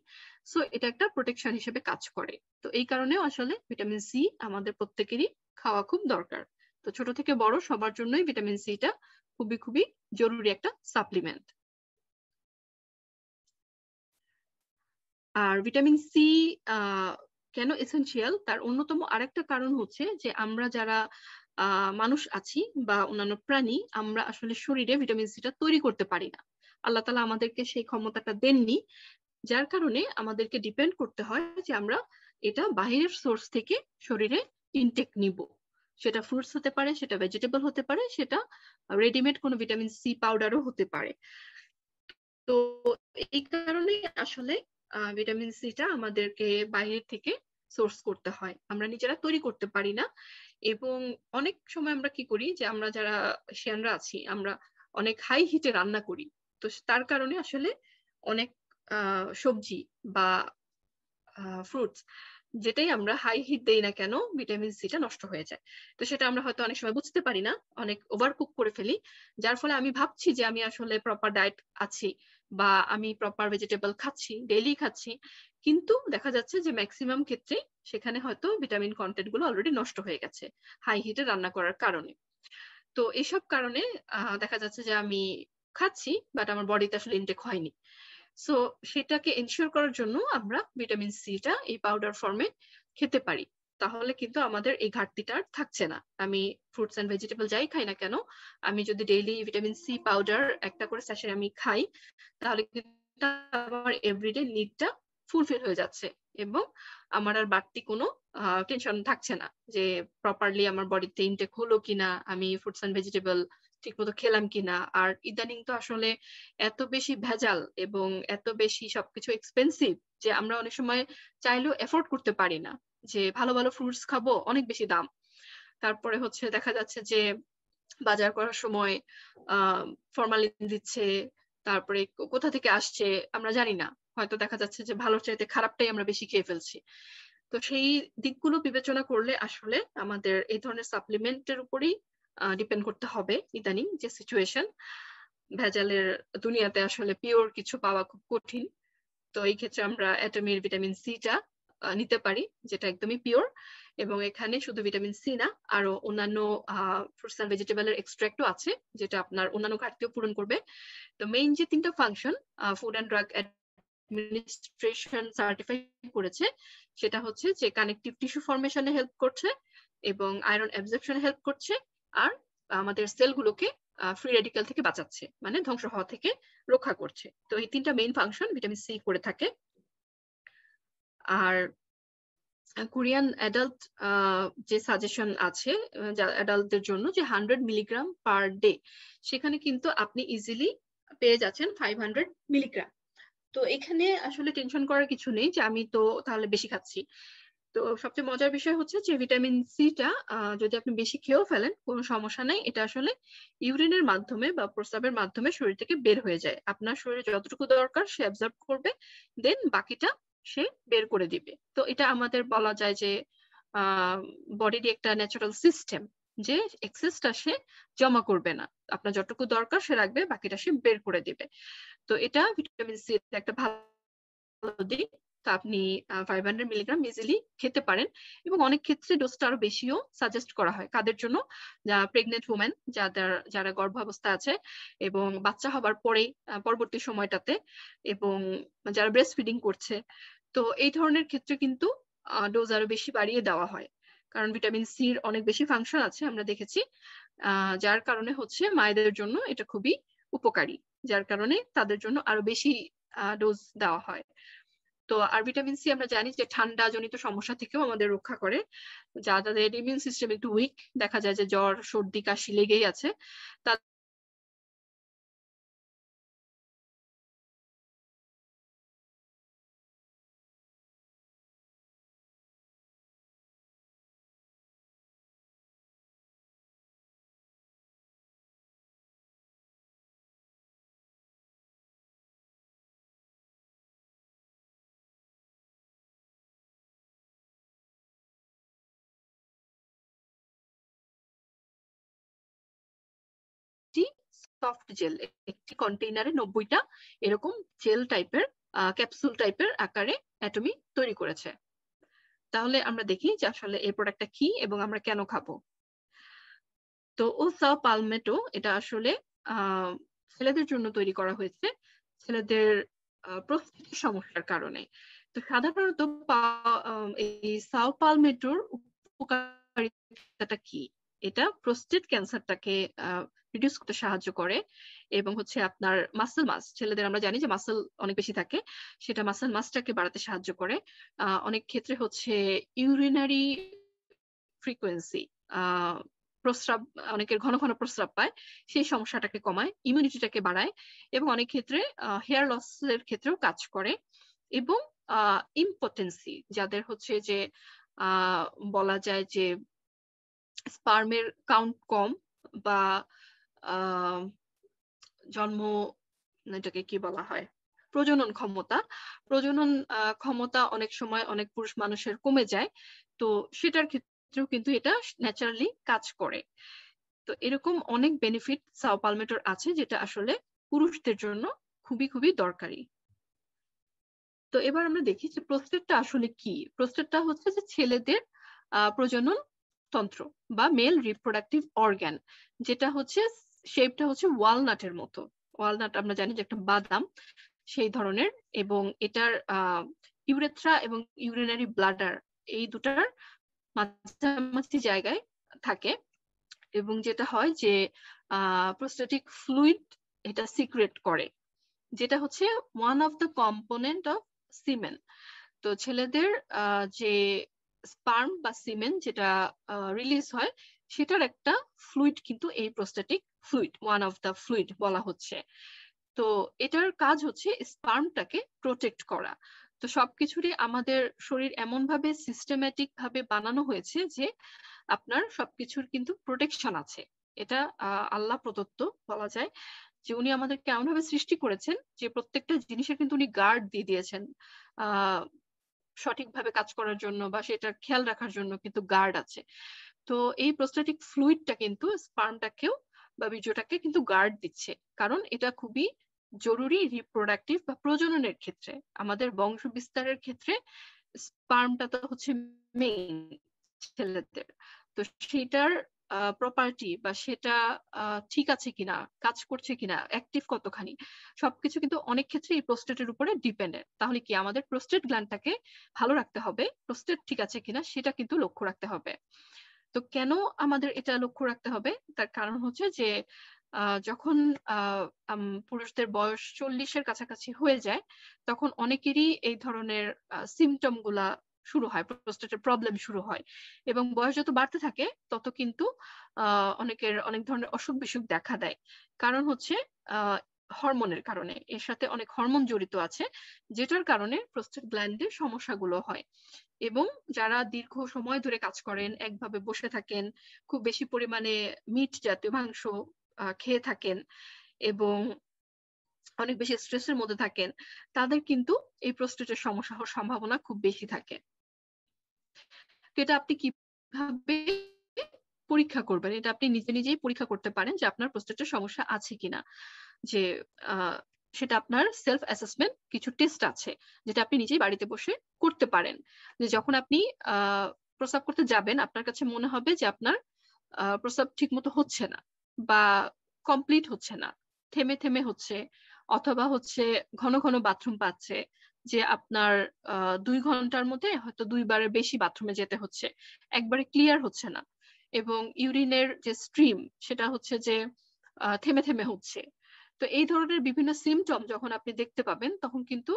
সো এটা একটা প্রোটেকশন হিসেবে কাজ করে তো এই কারণেও আসলে ভিটামিন সি আমাদের প্রত্যেকেরই খাওয়া খুব দরকার তো ছোট থেকে বড় সবার জন্যই ভিটামিন সিটা খুবই খুবই জরুরি একটা সাপ্লিমেন্ট আর ভিটামিন সি কেন এসেন্সিয়াল তার অন্যতম আরেকটা কারণ হচ্ছে যে আমরা যারা মানুষ আছি বা অন্যান্য প্রাণী আমরা আসলে শরীরে ভিটামিন সিটা তৈরি করতে পারি না আল্লাহ তালা আমাদেরকে সেই ক্ষমতাটা দেননি যার কারণে আমাদেরকে ডিপেন্ড করতে হয় যে আমরা এটা বাহিরের সোর্স থেকে শরীরে ইনটেক নিব সেটা ফ্রুটস হতে পারে সেটা ভেজিটেবল হতে পারে সেটা রেডিমেড কোনো ভিটামিন সি পাউডারও হতে পারে তো এই কারণে আসলে ভিটামিন সিটা আমাদেরকে বাইরে থেকে সোর্স করতে হয় আমরা নিজেরা তৈরি করতে পারি না এবং অনেক সময় আমরা কি করি যে আমরা যারা শিয়ানরা আছি আমরা অনেক হাই হিটে রান্না করি তো তার কারণে আসলে অনেক সবজি বা ফ্রুটস যেটাই আমরা হাই হিট দেই না কেন ভিটামিন সিটা নষ্ট হয়ে যায় তো সেটা আমরা হয়তো অনেক সময় বুঝতে পারি না অনেক ওভারকুক করে ফেলি যার ফলে আমি ভাবছি যে আমি আসলে প্রপার ডায়েট আছি বা আমি প্রপার ভেজিটেবল খাচ্ছি ডেইলি খাচ্ছি কিন্তু দেখা যাচ্ছে যে ম্যাক্সিমাম ক্ষেত্রে সেখানে হয়তো ভিটামিন কন্টেন্ট গুলো অলরেডি নষ্ট হয়ে গেছে হাই হিটে রান্না করার কারণে তো এইসব কারণে দেখা যাচ্ছে যে আমি খাচ্ছি বাট আমার বডিতে আসলে ইনটেক হয়নি সো সেটাকে এনশিওর করার জন্য আমরা ভিটামিন সিটা এই পাউডার ফর্মে খেতে পারি তাহলে কিন্তু আমাদের এই ঘাটতিটা আর থাকছে না আমি ফ্রুটস এন্ড ভেজিটেবল যাই খাই না কেন আমি যদি ডেইলি ভিটামিন সি পাউডার একটা করে স্যাশে আমি খাই তাহলে কিন্তু আমার এভরিডে নিডটা ফুলফিল হয়ে যাচ্ছে এবং আমার আর বাড়তি কোনো টেনশন থাকছে না যে প্রপারলি আমার বডিতে ইনটেক হলো কিনা আমি ফ্রুটস এন্ড ভেজিটেবল ঠিকমতো খেলাম কিনা আর ইদানিং তো আসলে এত বেশি ভেজাল এবং এত বেশি সবকিছু এক্সপেন্সিভ যে আমরা অনেক সময় চাইলেও এফোর্ড করতে পারি না যে ভালো ভালো ফ্রুটস খাবো অনেক বেশি দাম তারপরে হচ্ছে দেখা যাচ্ছে যে বাজার করার সময় আহ ফরমালিন দিচ্ছে তারপরে কোথা থেকে আসছে আমরা জানি না হয়তো দেখা যাচ্ছে যে ভালো চাইতে খারাপটাই আমরা বেশি খেয়ে ফেলছি তো সেই দিকগুলো বিবেচনা করলে আসলে আমাদের এই ধরনের সাপ্লিমেন্টের উপরেই ডিপেন্ড করতে হবে ইদানিং যে সিচুয়েশন ভেজালের দুনিয়াতে আসলে পিওর কিছু পাওয়া খুব কঠিন তো এই ক্ষেত্রে আমরা অ্যাটমির ভিটামিন সিটা নিতে পারি যেটা একদমই পিওর এবং এখানে শুধু ভিটামিন সি না আরো অন্যান্য ফ্রুটস অ্যান্ড ভেজিটেবলের এক্সট্র্যাক্টও আছে যেটা আপনার অন্যান্য ঘাটতিও পূরণ করবে তো মেইন যে তিনটা function food and drug administration certify করেছে সেটা হচ্ছে যে কানেকটিভ টিস্যু ফরমেশনে হেল্প করছে এবং আয়রন অ্যাবজেকশনে হেল্প করছে আর আমাদের সেলগুলোকে ফ্রি রেডিক্যাল থেকে বাঁচাচ্ছে মানে ধ্বংস হওয়া থেকে রক্ষা করছে তো এই তিনটা মেইন ফাংশন ভিটামিন সি করে থাকে আর কোরিয়ান অ্যাডাল্ট যে সাজেশন আছে অ্যাডাল্টদের জন্য যে হান্ড্রেড মিলিগ্রাম পার ডে সেখানে কিন্তু আপনি ইজিলি পেয়ে যাচ্ছেন ফাইভ হান্ড্রেড মিলিগ্রাম তো এখানে আসলে টেনশন করার কিছু নেই যে আমি তো তাহলে বেশি খাচ্ছি তো সবচেয়ে মজার বিষয় হচ্ছে যে ভিটামিন সিটা যদি আপনি বেশি খেয়েও ফেলেন কোনো সমস্যা নেই এটা আসলে ইউরিনের মাধ্যমে বা প্রস্রাবের মাধ্যমে শরীর থেকে বের হয়ে যায় আপনার শরীরে যতটুকু দরকার সে অ্যাবজর্ব করবে দেন বাকিটা সে বের করে দিবে তো এটা আমাদের বলা যায় যে বডির একটা ন্যাচারাল সিস্টেম যে এক্সেসটা সে জমা করবে না আপনার যতটুকু দরকার সে রাখবে বাকিটা সে বের করে দিবে তো এটা ভিটামিন সি একটা ভালো দিক তা আপনি ফাইভ হান্ড্রেড মিলিগ্রাম ইজিলি খেতে পারেন এবং অনেক ক্ষেত্রে ডোজটা আরো বেশিও সাজেস্ট করা হয় কাদের জন্য প্রেগনেন্ট উমেন যাদের যারা গর্ভাবস্থা আছে এবং বাচ্চা হবার পরে পরবর্তী সময়টাতে এবং যারা ব্রেস্ট ফিডিং করছে তো এই ধরনের ক্ষেত্রে কিন্তু ডোজ আরো বেশি বাড়িয়ে দেওয়া হয় কারণ ভিটামিন সি এর অনেক বেশি ফাংশন আছে আমরা দেখেছি যার কারণে হচ্ছে মায়েদের জন্য এটা খুবই উপকারী যার কারণে তাদের জন্য আরো বেশি ডোজ দেওয়া হয় তো আর ভিটামিন সি আমরা জানি যে ঠান্ডা জনিত সমস্যা থেকেও আমাদের রক্ষা করে যা তাদের ইমিউন সিস্টেম একটু উইক দেখা যায় যে জ্বর সর্দি কাশি লেগেই আছে সফট জেল একটি কন্টেইনারে নব্বইটা এরকম জেল টাইপের ক্যাপসুল টাইপের আকারে অ্যাটমি তৈরি করেছে তাহলে আমরা দেখি যে আসলে এই প্রোডাক্টটা কি এবং আমরা কেন খাবো তো ওসা পালমেটো এটা আসলে ছেলেদের জন্য তৈরি করা হয়েছে ছেলেদের প্রস্তুতি সমস্যার কারণে তো সাধারণত এই সাও পালমেটোর উপকারিতাটা কি এটা প্রস্টেট ক্যান্সারটাকে রিডিউস করতে সাহায্য করে এবং হচ্ছে আপনার মাসেল মাস ছেলেদের আমরা জানি যে মাসেল অনেক বেশি থাকে সেটা মাসেল মাসটাকে বাড়াতে সাহায্য করে অনেক ক্ষেত্রে হচ্ছে ইউরিনারি ফ্রিকোয়েন্সি প্রস্রাব অনেকের ঘন ঘন প্রস্রাব পায় সেই সমস্যাটাকে কমায় ইমিউনিটিটাকে বাড়ায় এবং অনেক ক্ষেত্রে হেয়ার লসের ক্ষেত্রেও কাজ করে এবং ইম্পটেন্সি যাদের হচ্ছে যে বলা যায় যে স্পার্মের কাউন্ট কম বা জন্ম এটাকে কি বলা হয় প্রজনন ক্ষমতা প্রজনন ক্ষমতা অনেক সময় অনেক পুরুষ মানুষের কমে যায় তো সেটার ক্ষেত্রেও কিন্তু এটা ন্যাচারালি কাজ করে তো এরকম অনেক বেনিফিট সাও পালমেটোর আছে যেটা আসলে পুরুষদের জন্য খুবই খুবই দরকারি তো এবার আমরা দেখি যে প্রোস্টেটটা আসলে কি প্রোস্টেটটা হচ্ছে যে ছেলেদের প্রজনন তন্ত্র বা মেল রিপ্রোডাক্টিভ অর্গান যেটা হচ্ছে শেপটা হচ্ছে ওয়ালনাটের মতো ওয়ালনাট আমরা জানি যে একটা বাদাম সেই ধরনের এবং এটার ইউরেথ্রা এবং ইউরিনারি ব্লাডার এই দুটার মাঝামাঝি জায়গায় থাকে এবং যেটা হয় যে প্রোস্টেটিক ফ্লুইড এটা সিক্রেট করে যেটা হচ্ছে one of the component of semen তো ছেলেদের যে স্পার্ম বা সিমেন যেটা রিলিজ হয় সেটার একটা ফ্লুইড কিন্তু এই prostatic fluid one of the fluid বলা হচ্ছে তো এটার কাজ হচ্ছে স্পার্মটাকে প্রোটেক্ট করা তো সবকিছুরই আমাদের শরীর এমন ভাবে সিস্টেম্যাটিক ভাবে বানানো হয়েছে যে আপনার সবকিছুর কিন্তু প্রোটেকশন আছে এটা আল্লাহ প্রদত্ত বলা যায় যে উনি আমাদেরকে কেমন ভাবে সৃষ্টি করেছেন যে প্রত্যেকটা জিনিসের কিন্তু উনি গার্ড দিয়ে দিয়েছেন আহ সঠিকভাবে কাজ করার জন্য বা সেটার খেয়াল রাখার জন্য কিন্তু গার্ড আছে তো এই প্রোস্টাটিক ফ্লুইডটা কিন্তু স্পার্মটাকেও বা বীর্যটাকে কিন্তু গার্ড দিচ্ছে কারণ এটা খুবই জরুরি রিপ্রোডাক্টিভ বা প্রজননের ক্ষেত্রে আমাদের বংশ বিস্তারের ক্ষেত্রে স্পার্মটা তো হচ্ছে মেইন ছেলেদের তো সেটার প্রপার্টি বা সেটা ঠিক আছে কিনা কাজ করছে কিনা অ্যাক্টিভ কতখানি সবকিছু কিন্তু অনেক ক্ষেত্রে এই প্রোস্টেটের উপরে ডিপেন্ডেন্ট তাহলে কি আমাদের প্রোস্টেট গ্ল্যান্ডটাকে ভালো রাখতে হবে প্রোস্টেট ঠিক আছে কিনা সেটা কিন্তু লক্ষ্য রাখতে হবে তো কেন আমাদের এটা লক্ষ্য রাখতে হবে তার কারণ হচ্ছে যে যখন পুরুষদের বয়স চল্লিশের কাছাকাছি হয়ে যায় তখন অনেকেরই এই ধরনের সিমটম গুলা শুরু হয় প্রোস্টেটের প্রবলেম শুরু হয় এবং বয়স যত বাড়তে থাকে তত কিন্তু অনেকের অনেক ধরনের অসুখ বিসুখ দেখা দেয় কারণ হচ্ছে হরমোনের কারণে এর সাথে অনেক হরমোন জড়িত আছে যেটার কারণে প্রস্টেট গ্ল্যান্ডে সমস্যাগুলো হয় এবং যারা দীর্ঘ সময় ধরে কাজ করেন একভাবে বসে থাকেন খুব বেশি পরিমাণে মিট জাতীয় মাংস খেয়ে থাকেন এবং অনেক বেশি স্ট্রেসের মধ্যে থাকেন তাদের কিন্তু এই প্রস্টেটের সমস্যা হওয়ার সম্ভাবনা খুব বেশি থাকে এটা আপনি কিভাবে পরীক্ষা করবেন এটা আপনি নিজে নিজেই পরীক্ষা করতে পারেন যে আপনার প্রস্টেটের সমস্যা আছে কিনা যে সেটা আপনার সেলফ অ্যাসেসমেন্ট কিছু টেস্ট আছে যেটা আপনি নিজেই বাড়িতে বসে করতে পারেন যে যখন আপনি প্রস্রাব করতে যাবেন আপনার কাছে মনে হবে যে আপনার প্রস্রাব ঠিক মতো হচ্ছে না বা কমপ্লিট হচ্ছে না থেমে থেমে হচ্ছে অথবা হচ্ছে ঘন ঘন বাথরুম পাচ্ছে যে আপনার দুই ঘন্টার মধ্যে হয়তো দুইবারের বেশি বাথরুমে যেতে হচ্ছে একবারে ক্লিয়ার হচ্ছে না এবং ইউরিনের যে স্ট্রিম সেটা হচ্ছে যে থেমে থেমে হচ্ছে তো এই ধরনের বিভিন্ন সিমটম যখন আপনি দেখতে পাবেন তখন কিন্তু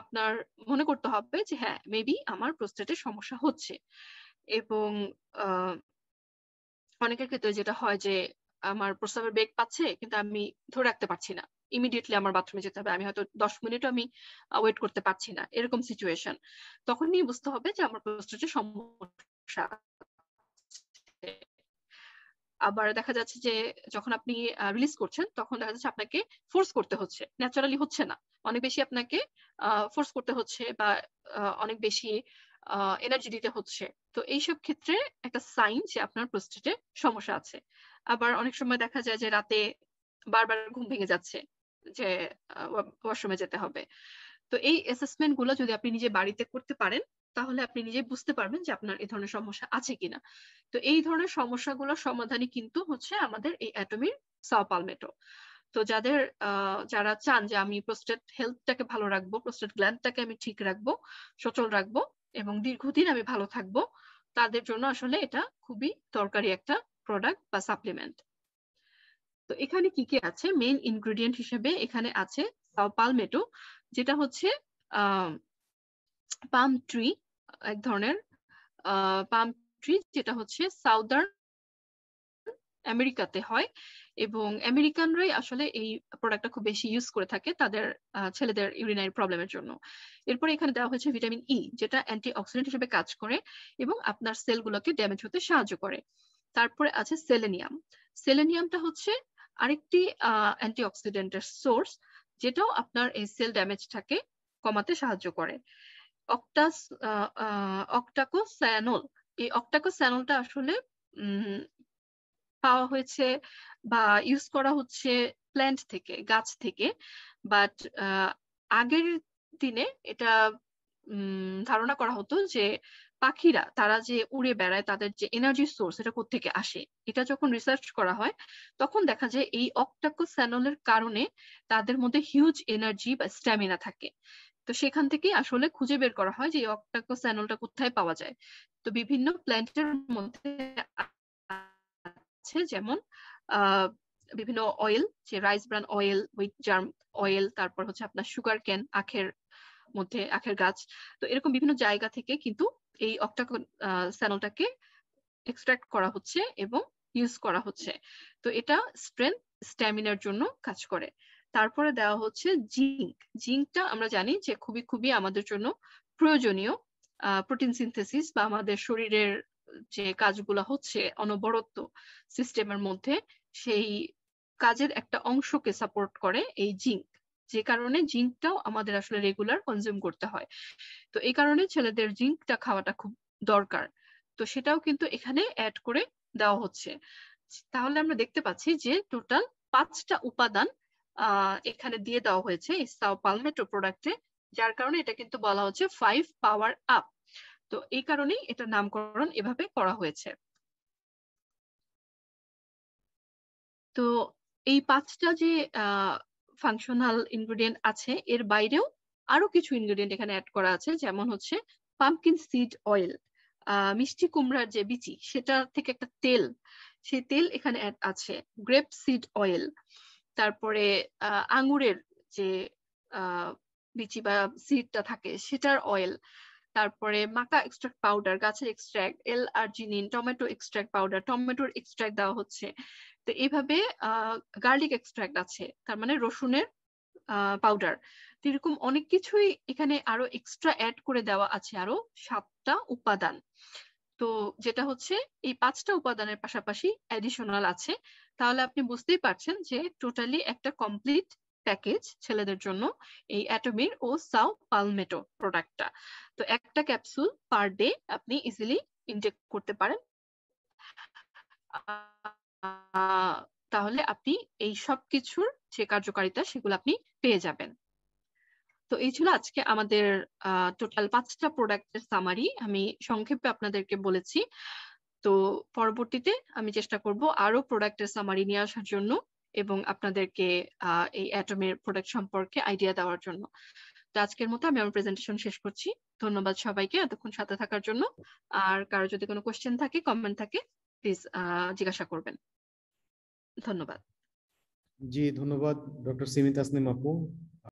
আপনার মনে করতে হবে যে হ্যাঁ মেবি আমার প্রোস্টেটের সমস্যা হচ্ছে এবং অনেকের ক্ষেত্রে যেটা হয় যে আমার প্রস্তাবের বেগ পাচ্ছে কিন্তু আমি ধরে রাখতে পারছি না ইমিডিয়েটলি আমার বাথরুমে যেতে হবে আমি হয়তো দশ মিনিট আমি ওয়েট করতে পারছি না এরকম সিচুয়েশন তখনই বুঝতে হবে যে আমার প্রস্তুতির সমস্যা আবার দেখা যাচ্ছে যে যখন আপনি রিলিজ করছেন তখন দেখা যাচ্ছে আপনাকে ফোর্স করতে হচ্ছে ন্যাচারালি হচ্ছে না অনেক বেশি আপনাকে ফোর্স করতে হচ্ছে বা অনেক বেশি এনার্জি দিতে হচ্ছে তো এইসব ক্ষেত্রে একটা সাইন যে আপনার প্রস্তুতে সমস্যা আছে আবার অনেক সময় দেখা যায় যে রাতে বারবার ঘুম ভেঙে যাচ্ছে যে ওয়াশরুমে যেতে হবে তো এই অ্যাসেসমেন্ট গুলো যদি আপনি নিজে বাড়িতে করতে পারেন তাহলে আপনি নিজে বুঝতে পারবেন যে আপনার এই ধরনের সমস্যা আছে কিনা তো এই ধরনের সমস্যাগুলো সমাধানই কিন্তু হচ্ছে আমাদের এই অ্যাটমির সাও পালমেটো তো যাদের যারা চান যে আমি প্রোস্টেট হেলথটাকে ভালো রাখবো প্রোস্টেট গ্ল্যান্ডটাকে আমি ঠিক রাখবো সচল রাখবো এবং দীর্ঘদিন আমি ভালো থাকবো তাদের জন্য আসলে এটা খুবই দরকারি একটা প্রোডাক্ট বা সাপ্লিমেন্ট তো এখানে কি কি আছে মেইন ইনগ্রেডিয়েন্ট হিসেবে এখানে আছে সাও পালমেটো যেটা হচ্ছে আহ পাম ট্রি এক ধরনের পাম ট্রি যেটা হচ্ছে সাউদার্ন আমেরিকাতে হয় এবং আমেরিকানরাই আসলে এই প্রোডাক্টটা খুব বেশি ইউজ করে থাকে তাদের ছেলেদের ইউরিনারি প্রবলেমের জন্য এরপরে এখানে দেওয়া হয়েছে ভিটামিন ই e, যেটা অ্যান্টি অক্সিডেন্ট হিসেবে কাজ করে এবং আপনার সেলগুলোকে ড্যামেজ হতে সাহায্য করে তারপরে আছে সেলেনিয়াম সেলেনিয়ামটা হচ্ছে আরেকটি অ্যান্টি অক্সিডেন্টের সোর্স যেটাও আপনার এই সেল ড্যামেজটাকে কমাতে সাহায্য করে অক্টাস অক্টাকোস্যানল এই অক্টাকোস্যানলটা আসলে পাওয়া হয়েছে বা ইউজ করা হচ্ছে প্ল্যান্ট থেকে গাছ থেকে বাট আগের দিনে এটা ধারণা করা হতো যে পাখিরা তারা যে উড়ে বেড়ায় তাদের যে এনার্জি সোর্স এটা থেকে আসে এটা যখন রিসার্চ করা হয় তখন দেখা যায় এই অক্টাকো স্যানলের কারণে তাদের মধ্যে হিউজ এনার্জি বা স্ট্যামিনা থাকে তো সেখান থেকে আসলে খুঁজে বের করা হয় যে অক্টাকোস্যানলটা কোথায় পাওয়া যায় তো বিভিন্ন প্ল্যান্টের মধ্যে আছে যেমন বিভিন্ন অয়েল যে rice bran oil with germ oil তারপর হচ্ছে আপনার সুগার ক্যান আখের মধ্যে আখের গাছ তো এরকম বিভিন্ন জায়গা থেকে কিন্তু এই অক্টাকো স্যানলটাকে এক্সট্রাক্ট করা হচ্ছে এবং ইউজ করা হচ্ছে তো এটা স্ট্রেন স্ট্যামিনার জন্য কাজ করে তারপরে দেওয়া হচ্ছে জিঙ্ক জিঙ্কটা আমরা জানি যে খুবই খুবই আমাদের জন্য প্রয়োজনীয় প্রোটিন সিনথেসিস বা আমাদের শরীরের যে কাজগুলো হচ্ছে অনবরত সিস্টেমের মধ্যে সেই কাজের একটা অংশকে সাপোর্ট করে এই জিঙ্ক যে কারণে জিঙ্কটাও আমাদের আসলে রেগুলার কনজিউম করতে হয় তো এই কারণে ছেলেদের জিঙ্কটা খাওয়াটা খুব দরকার তো সেটাও কিন্তু এখানে অ্যাড করে দেওয়া হচ্ছে তাহলে আমরা দেখতে পাচ্ছি যে টোটাল পাঁচটা উপাদান এখানে দিয়ে দেওয়া হয়েছে ইস্তাও পালমেটো প্রোডাক্টে যার কারণে এটা কিন্তু বলা হচ্ছে ফাইভ পাওয়ার আপ তো এই কারণেই এটা নামকরণ এভাবে করা হয়েছে তো এই পাঁচটা যে ফাংশনাল ইনগ্রেডিয়েন্ট আছে এর বাইরেও আরো কিছু ইনগ্রিডিয়েন্ট এখানে অ্যাড করা আছে যেমন হচ্ছে পাম্পকিন সিড অয়েল মিষ্টি কুমড়ার যে বিচি সেটা থেকে একটা তেল সেই তেল এখানে আছে গ্রেপ সিড অয়েল তারপরে আঙুরের যে বিচি বা সিডটা থাকে সেটার অয়েল তারপরে মাকা এক্সট্রাক্ট পাউডার গাছের extract L arginine tomato extract powder টমেটোর এক্সট্রাক্ট দেওয়া হচ্ছে তো এইভাবে গার্লিক এক্সট্রাক্ট আছে তার মানে রসুনের পাউডার এরকম অনেক কিছুই এখানে আরো এক্সট্রা অ্যাড করে দেওয়া আছে আরো সাতটা উপাদান তো যেটা হচ্ছে এই পাঁচটা উপাদানের পাশাপাশি অ্যাডিশনাল আছে তাহলে আপনি বুঝতেই পারছেন যে টোটালি একটা কমপ্লিট প্যাকেজ ছেলেদের জন্য এই অ্যাটোমির ও সাউ পালমেটো প্রোডাক্টটা তো একটা ক্যাপসুল পার ডে আপনি ইজিলি ইনটেক করতে পারেন তাহলে আপনি এই সব কিছুর যে কার্যকারিতা সেগুলো আপনি পেয়ে যাবেন তো এই ছিল আজকে আমাদের টোটাল পাঁচটা প্রোডাক্টের সামারি আমি সংক্ষেপে আপনাদেরকে বলেছি তো পরবর্তীতে আমি চেষ্টা করব আরো প্রোডাক্টের সামারি নিয়ে আসার জন্য এবং আপনাদেরকে এই অ্যাটমের প্রোডাক্ট সম্পর্কে আইডিয়া দেওয়ার জন্য তো আজকের মতো আমি আমার প্রেজেন্টেশন শেষ করছি ধন্যবাদ সবাইকে এতক্ষণ সাথে থাকার জন্য আর কারো যদি কোনো কোয়েশ্চেন থাকে কমেন্ট থাকে প্লিজ জিজ্ঞাসা করবেন ধন্যবাদ জি ধন্যবাদ ডক্টর সিমিত আসনিম আপু